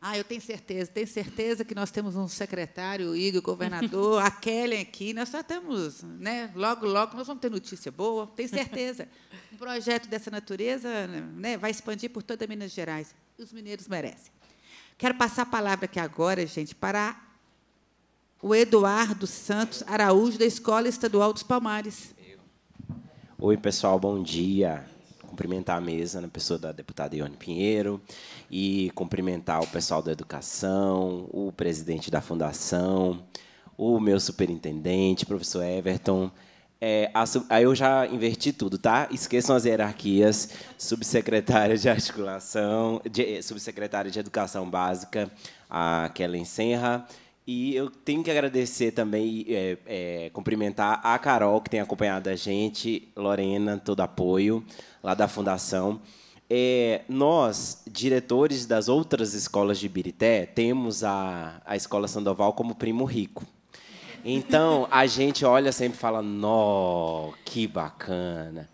S7: Ah, eu tenho certeza, tenho
S1: certeza que nós temos um secretário, o Igor, o governador, a Kellen aqui, nós só temos, né? Logo, logo nós vamos ter notícia boa, tenho certeza. Um projeto dessa natureza né, vai expandir por toda Minas Gerais. Os mineiros merecem. Quero passar a palavra aqui agora, gente, para o Eduardo Santos Araújo, da Escola Estadual dos Palmares.
S10: Oi, pessoal, bom dia cumprimentar a mesa na pessoa da deputada Ione Pinheiro e cumprimentar o pessoal da educação, o presidente da fundação, o meu superintendente, professor Everton. É, aí eu já inverti tudo, tá? Esqueçam as hierarquias. Subsecretária de articulação, de, eh, subsecretária de educação básica, a Kellen Senra e eu tenho que agradecer também, é, é, cumprimentar a Carol, que tem acompanhado a gente, Lorena, todo apoio, lá da Fundação. É, nós, diretores das outras escolas de Birité, temos a, a Escola Sandoval como primo rico. Então, a gente olha sempre e fala, nó, que bacana.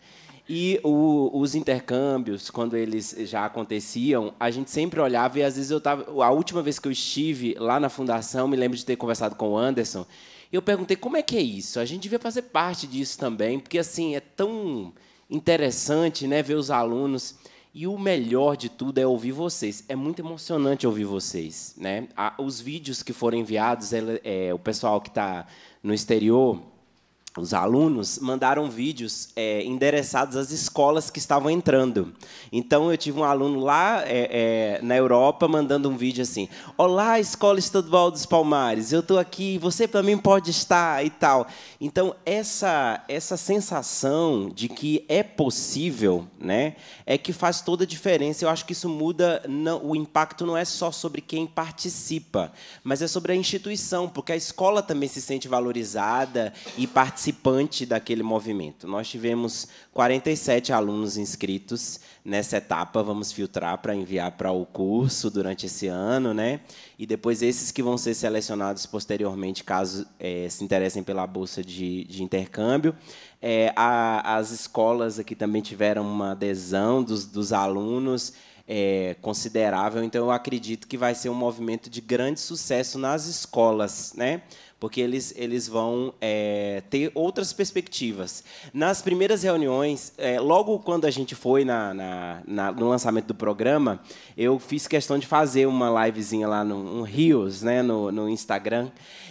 S10: E o, os intercâmbios, quando eles já aconteciam, a gente sempre olhava e às vezes eu tava. A última vez que eu estive lá na fundação, me lembro de ter conversado com o Anderson, eu perguntei como é que é isso. A gente devia fazer parte disso também, porque assim é tão interessante, né, ver os alunos. E o melhor de tudo é ouvir vocês. É muito emocionante ouvir vocês, né? os vídeos que foram enviados, é, é, o pessoal que está no exterior os alunos mandaram vídeos é, endereçados às escolas que estavam entrando. Então, eu tive um aluno lá é, é, na Europa mandando um vídeo assim: Olá, Escola Estadual dos Palmares, eu estou aqui, você também pode estar e tal. Então, essa, essa sensação de que é possível né, é que faz toda a diferença. Eu acho que isso muda, não, o impacto não é só sobre quem participa, mas é sobre a instituição, porque a escola também se sente valorizada e participa participante daquele movimento. Nós tivemos 47 alunos inscritos nessa etapa, vamos filtrar para enviar para o curso durante esse ano, né? E depois esses que vão ser selecionados posteriormente, caso é, se interessem pela bolsa de, de intercâmbio. É, a, as escolas aqui também tiveram uma adesão dos, dos alunos. É, considerável. Então, eu acredito que vai ser um movimento de grande sucesso nas escolas, né? porque eles, eles vão é, ter outras perspectivas. Nas primeiras reuniões, é, logo quando a gente foi na, na, na, no lançamento do programa, eu fiz questão de fazer uma livezinha lá no Rios, né, no, no Instagram,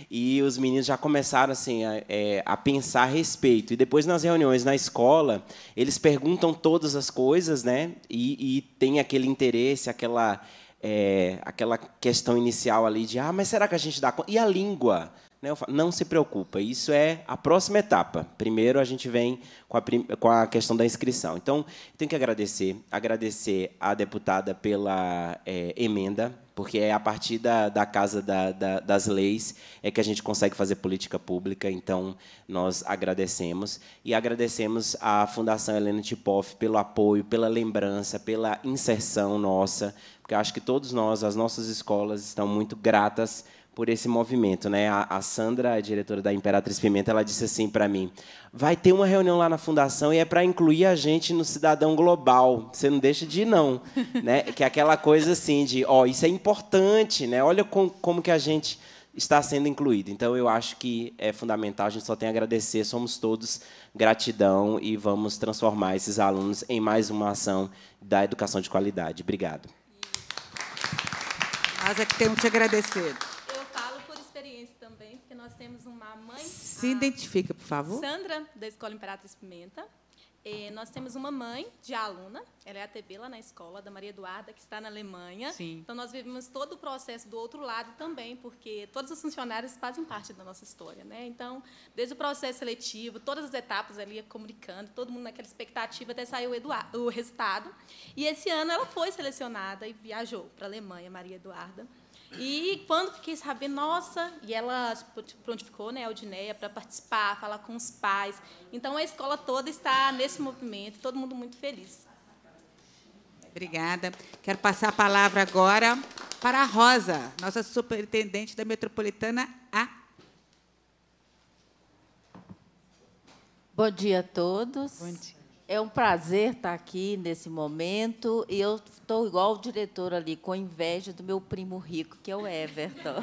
S10: e os meninos já começaram assim a, é, a pensar a respeito. E depois nas reuniões na escola, eles perguntam todas as coisas, né, e, e tem aquele interesse, aquela é, aquela questão inicial ali de ah, mas será que a gente dá conta? E a língua? Né? Eu falo, não se preocupa, isso é a próxima etapa. Primeiro a gente vem com a, com a questão da inscrição. Então, tenho que agradecer, agradecer à deputada pela é, emenda, porque é a partir da, da Casa da, da, das Leis é que a gente consegue fazer política pública, então nós agradecemos. E agradecemos à Fundação Helena Tipoff pelo apoio, pela lembrança, pela inserção nossa, porque acho que todos nós, as nossas escolas, estão muito gratas por esse movimento, né? A, a Sandra, a diretora da Imperatriz Pimenta, ela disse assim para mim: vai ter uma reunião lá na fundação e é para incluir a gente no cidadão global. Você não deixa de ir, não, né? Que é aquela coisa assim de, ó, oh, isso é importante, né? Olha com, como que a gente está sendo incluído. Então eu acho que é fundamental. A gente só tem a agradecer. Somos todos gratidão e vamos transformar esses alunos em mais uma ação da educação de qualidade. Obrigado.
S1: Mas é que temos que te agradecer. se identifica, por favor. Sandra, da Escola
S8: Imperatriz Pimenta. E eh, nós temos uma mãe de aluna, ela é a TV lá na escola, da Maria Eduarda, que está na Alemanha. Sim. Então, nós vivemos todo o processo do outro lado também, porque todos os funcionários fazem parte da nossa história. Né? Então, desde o processo seletivo, todas as etapas ali comunicando, todo mundo naquela expectativa, até saiu o, o resultado. E esse ano ela foi selecionada e viajou para a Alemanha, Maria Eduarda. E quando fiquei sabendo, nossa, e ela tipo, tipo, prontificou, né, a Aldineia, para participar, falar com os pais. Então a escola toda está nesse movimento, todo mundo muito feliz.
S1: Obrigada. Quero passar a palavra agora para a Rosa, nossa superintendente da Metropolitana A. Bom
S11: dia a todos. Bom dia. É um prazer estar aqui nesse momento. E eu estou igual o diretor ali, com inveja do meu primo rico, que é o Everton.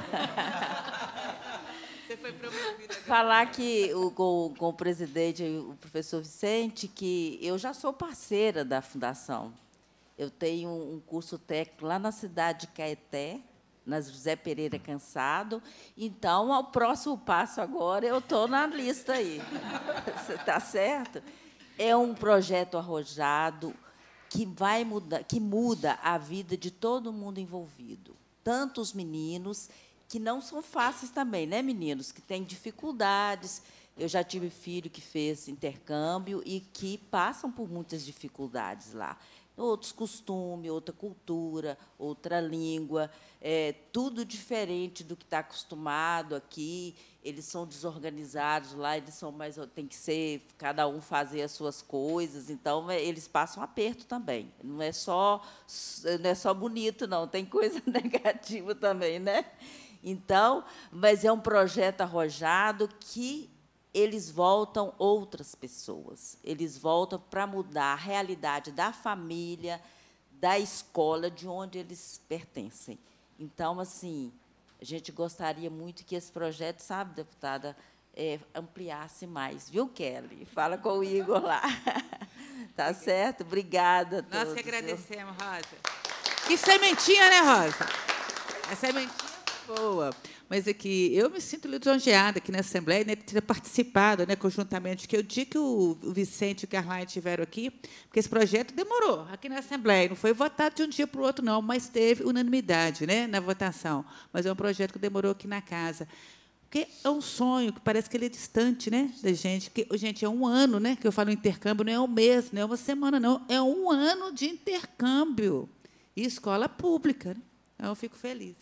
S11: Você foi promovida. Falar que o, com, com o presidente, o professor Vicente, que eu já sou parceira da fundação. Eu tenho um curso técnico lá na cidade de Caeté, na José Pereira Cansado. Então, ao próximo passo agora, eu estou na lista aí. Está certo? É um projeto arrojado que vai mudar, que muda a vida de todo mundo envolvido, tanto os meninos que não são fáceis também, né, meninos, que têm dificuldades. Eu já tive filho que fez intercâmbio e que passam por muitas dificuldades lá outros costumes, outra cultura, outra língua, é, tudo diferente do que está acostumado aqui eles são desorganizados lá, eles são mais tem que ser cada um fazer as suas coisas, então é, eles passam aperto também. Não é só não é só bonito não, tem coisa negativa também, né? Então, mas é um projeto arrojado que eles voltam outras pessoas. Eles voltam para mudar a realidade da família, da escola, de onde eles pertencem. Então, assim, a gente gostaria muito que esse projeto, sabe, deputada, é, ampliasse mais, viu, Kelly? Fala com o Igor lá. tá certo? Obrigada. A todos, Nós que agradecemos,
S1: viu? Rosa. Que sementinha, né, Rosa? A sementinha é boa mas é que eu me sinto lisonjeada aqui na Assembleia, né, ter participado né, conjuntamente, que eu digo que o Vicente e o Carline estiveram aqui, porque esse projeto demorou aqui na Assembleia, não foi votado de um dia para o outro, não, mas teve unanimidade né, na votação. Mas é um projeto que demorou aqui na Casa. Porque é um sonho que parece que ele é distante né, da gente. Porque, gente, é um ano né, que eu falo intercâmbio, não é um mês, não é uma semana, não. É um ano de intercâmbio. E escola pública. Né? Então, eu fico feliz.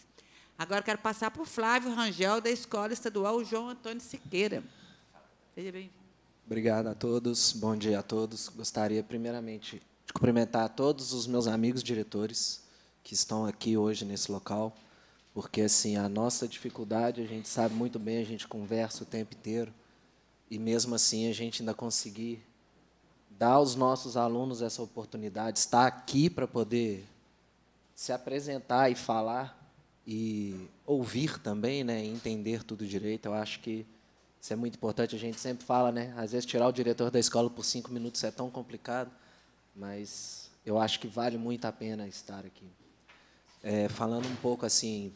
S1: Agora quero passar para o Flávio Rangel, da Escola Estadual João Antônio Siqueira. Seja bem-vindo.
S12: Obrigado a todos, bom dia a todos. Gostaria, primeiramente, de cumprimentar todos os meus amigos diretores que estão aqui hoje nesse local, porque assim a nossa dificuldade a gente sabe muito bem, a gente conversa o tempo inteiro e mesmo assim a gente ainda conseguir dar aos nossos alunos essa oportunidade, estar aqui para poder se apresentar e falar e ouvir também, né, entender tudo direito. Eu acho que isso é muito importante. A gente sempre fala, né, às vezes tirar o diretor da escola por cinco minutos é tão complicado, mas eu acho que vale muito a pena estar aqui. É, falando um pouco assim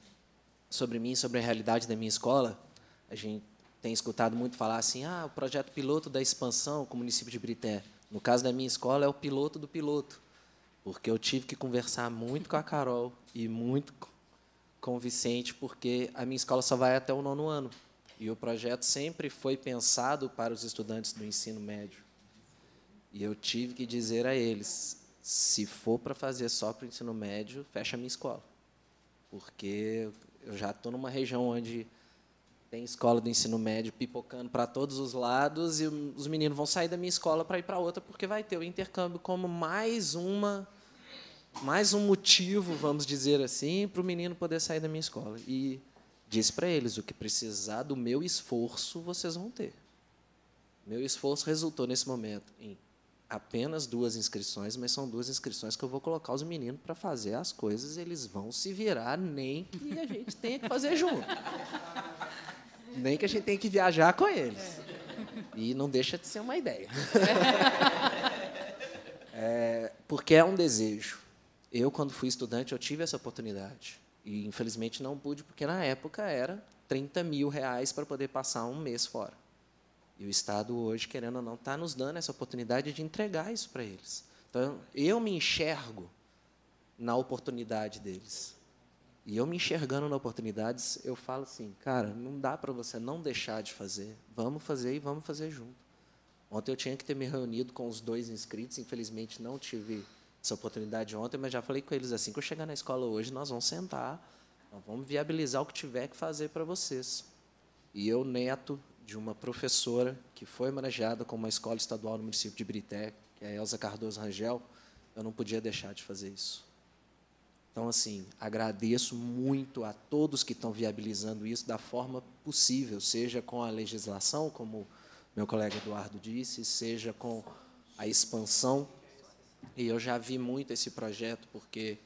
S12: sobre mim, sobre a realidade da minha escola, a gente tem escutado muito falar assim, ah, o projeto piloto da expansão com o município de Brité. No caso da minha escola é o piloto do piloto, porque eu tive que conversar muito com a Carol e muito com o Vicente, porque a minha escola só vai até o nono ano. E o projeto sempre foi pensado para os estudantes do ensino médio. E eu tive que dizer a eles: se for para fazer só para o ensino médio, fecha a minha escola. Porque eu já estou numa região onde tem escola do ensino médio pipocando para todos os lados e os meninos vão sair da minha escola para ir para outra, porque vai ter o intercâmbio como mais uma mais um motivo, vamos dizer assim, para o menino poder sair da minha escola. E disse para eles: o que precisar do meu esforço, vocês vão ter. Meu esforço resultou nesse momento em apenas duas inscrições, mas são duas inscrições que eu vou colocar os meninos para fazer as coisas, eles vão se virar, nem que a gente tenha que fazer junto. Nem que a gente tenha que viajar com eles. E não deixa de ser uma ideia. É, porque é um desejo. Eu, quando fui estudante, eu tive essa oportunidade. E, infelizmente, não pude, porque, na época, era 30 mil reais para poder passar um mês fora. E o Estado, hoje, querendo ou não, está nos dando essa oportunidade de entregar isso para eles. Então, eu me enxergo na oportunidade deles. E eu me enxergando na oportunidades, eu falo assim, cara, não dá para você não deixar de fazer. Vamos fazer e vamos fazer junto. Ontem eu tinha que ter me reunido com os dois inscritos, infelizmente não tive essa oportunidade ontem, mas já falei com eles assim que eu chegar na escola hoje, nós vamos sentar, nós vamos viabilizar o que tiver que fazer para vocês. E eu, neto de uma professora que foi homenageada com uma escola estadual no município de Brité, que é a Elza Cardoso Rangel, eu não podia deixar de fazer isso. Então, assim, agradeço muito a todos que estão viabilizando isso da forma possível, seja com a legislação, como meu colega Eduardo disse, seja com a expansão e eu já vi muito esse projeto porque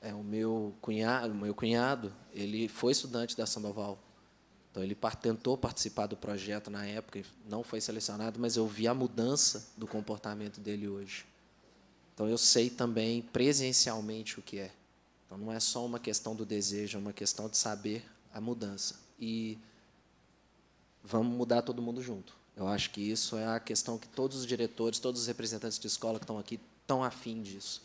S12: é, o meu cunhado, meu cunhado, ele foi estudante da Sandoval. Então ele tentou participar do projeto na época, não foi selecionado, mas eu vi a mudança do comportamento dele hoje. Então eu sei também presencialmente o que é. Então não é só uma questão do desejo, é uma questão de saber a mudança. E vamos mudar todo mundo junto. Eu acho que isso é a questão que todos os diretores, todos os representantes de escola que estão aqui tão afim disso,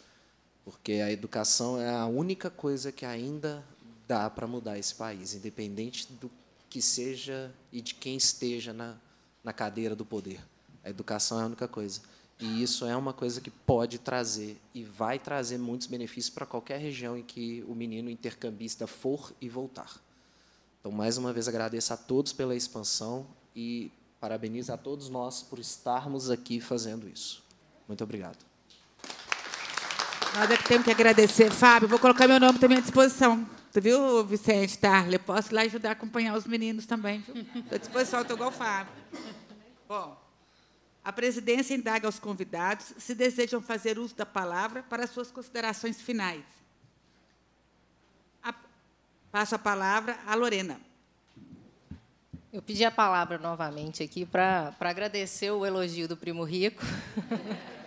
S12: porque a educação é a única coisa que ainda dá para mudar esse país, independente do que seja e de quem esteja na, na cadeira do poder. A educação é a única coisa. E isso é uma coisa que pode trazer e vai trazer muitos benefícios para qualquer região em que o menino intercambista for e voltar. Então, mais uma vez, agradeço a todos pela expansão e parabenizo a todos nós por estarmos aqui fazendo isso. Muito obrigado.
S1: Nós é que temos que agradecer. Fábio, vou colocar meu nome também à disposição. Tu viu, Vicente Tá? Eu posso ir lá ajudar a acompanhar os meninos também. Estou à disposição, estou igual o Fábio. Bom, a presidência indaga aos convidados se desejam fazer uso da palavra para suas considerações finais. A, passo a palavra à Lorena.
S6: Eu pedi a palavra novamente aqui para agradecer o elogio do primo rico.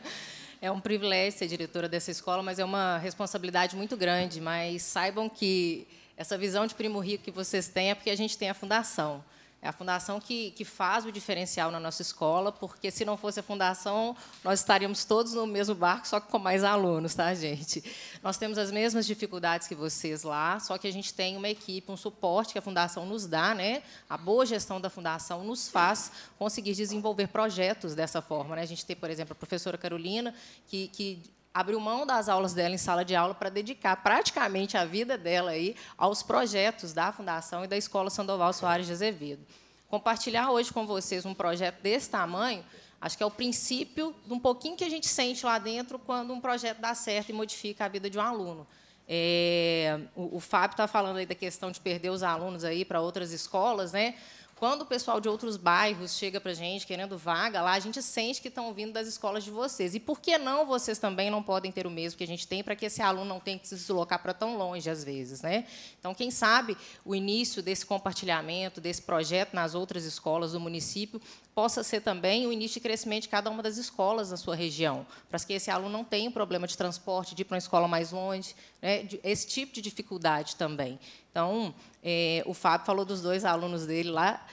S6: É um privilégio ser diretora dessa escola, mas é uma responsabilidade muito grande. Mas saibam que essa visão de primo rico que vocês têm é porque a gente tem a fundação. É a fundação que, que faz o diferencial na nossa escola, porque se não fosse a fundação, nós estaríamos todos no mesmo barco, só que com mais alunos, tá, gente? Nós temos as mesmas dificuldades que vocês lá, só que a gente tem uma equipe, um suporte que a fundação nos dá, né? A boa gestão da fundação nos faz conseguir desenvolver projetos dessa forma, né? A gente tem, por exemplo, a professora Carolina, que, que abriu mão das aulas dela em sala de aula para dedicar praticamente a vida dela aí aos projetos da Fundação e da Escola Sandoval Soares de Azevedo. Compartilhar hoje com vocês um projeto desse tamanho, acho que é o princípio de um pouquinho que a gente sente lá dentro quando um projeto dá certo e modifica a vida de um aluno. É, o, o Fábio está falando aí da questão de perder os alunos aí para outras escolas, né? Quando o pessoal de outros bairros chega para a gente querendo vaga lá, a gente sente que estão vindo das escolas de vocês. E por que não vocês também não podem ter o mesmo que a gente tem para que esse aluno não tenha que se deslocar para tão longe às vezes, né? Então, quem sabe o início desse compartilhamento, desse projeto nas outras escolas do município possa ser também o início de crescimento de cada uma das escolas na sua região, para que esse aluno não tenha um problema de transporte, de ir para uma escola mais longe, né? esse tipo de dificuldade também. Então, é, o Fábio falou dos dois alunos dele lá.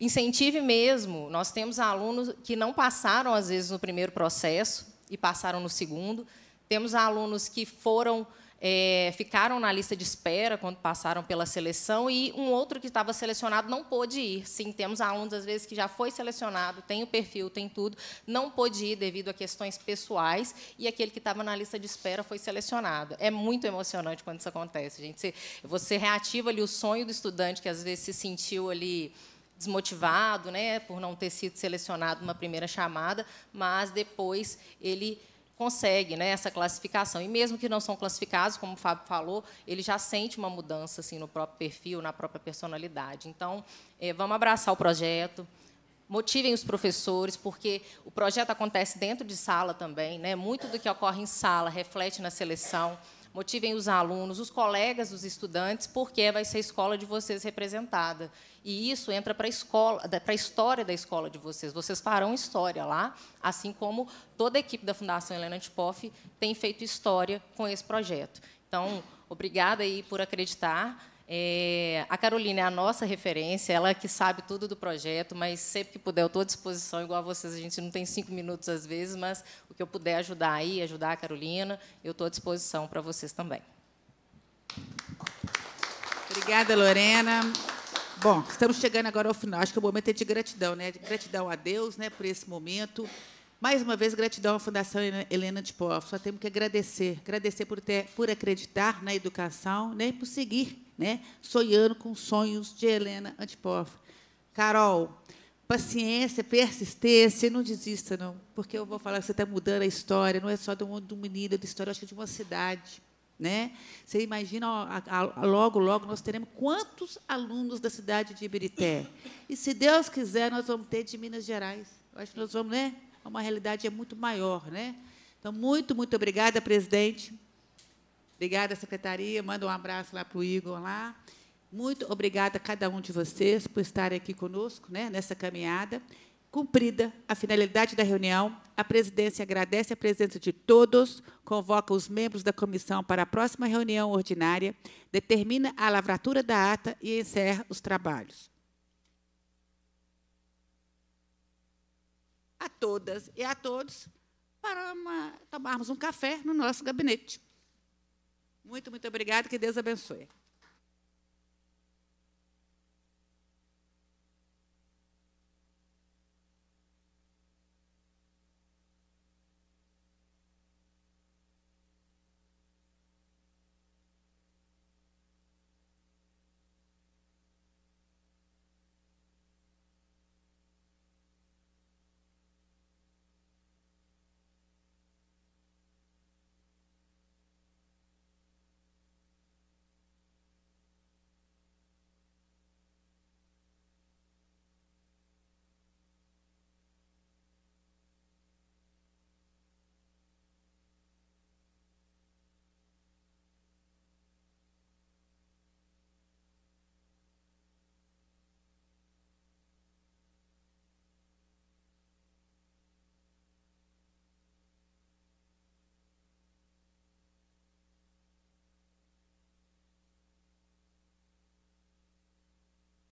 S6: Incentive mesmo. Nós temos alunos que não passaram, às vezes, no primeiro processo e passaram no segundo. Temos alunos que foram é, ficaram na lista de espera quando passaram pela seleção e um outro que estava selecionado não pôde ir. Sim, temos alunos, às vezes, que já foi selecionado, tem o perfil, tem tudo, não pôde ir devido a questões pessoais e aquele que estava na lista de espera foi selecionado. É muito emocionante quando isso acontece, gente. Você, você reativa ali o sonho do estudante que, às vezes, se sentiu ali desmotivado, né, por não ter sido selecionado numa primeira chamada, mas depois ele consegue né, essa classificação. E mesmo que não são classificados, como o Fábio falou, ele já sente uma mudança assim, no próprio perfil, na própria personalidade. Então, é, vamos abraçar o projeto, motivem os professores, porque o projeto acontece dentro de sala também. Né? Muito do que ocorre em sala reflete na seleção motivem os alunos, os colegas, os estudantes, porque vai ser a escola de vocês representada. E isso entra para a escola, para a história da escola de vocês. Vocês farão história lá, assim como toda a equipe da Fundação Helena Antipoff tem feito história com esse projeto. Então, obrigada aí por acreditar. É, a Carolina é a nossa referência, ela que sabe tudo do projeto, mas sempre que puder, eu estou à disposição, igual a vocês. A gente não tem cinco minutos às vezes, mas o que eu puder ajudar aí, ajudar a Carolina, eu estou à disposição para vocês também.
S1: Obrigada, Lorena. Bom, estamos chegando agora ao final. Acho que o momento é de gratidão, né? Gratidão a Deus, né, por esse momento. Mais uma vez, gratidão à Fundação Helena de Povo. Só temos que agradecer, agradecer por ter, por acreditar na educação, né, e por seguir né? sonhando com sonhos de Helena Antipoff. Carol, paciência, persistência, não desista, não, porque eu vou falar que você está mudando a história, não é só do mundo do menino, é da história, acho que é de uma cidade. Né? Você imagina, a, a, logo, logo, nós teremos quantos alunos da cidade de Ibirité. E, se Deus quiser, nós vamos ter de Minas Gerais. Eu acho que nós vamos, né? É uma realidade é muito maior, né? Então, muito, muito obrigada, presidente. Obrigada, secretaria. Manda um abraço lá para o Igor lá. Muito obrigada a cada um de vocês por estarem aqui conosco né, nessa caminhada. Cumprida a finalidade da reunião, a presidência agradece a presença de todos, convoca os membros da comissão para a próxima reunião ordinária, determina a lavratura da ata e encerra os trabalhos. A todas e a todos, para uma, tomarmos um café no nosso gabinete. Muito, muito obrigada. Que Deus abençoe.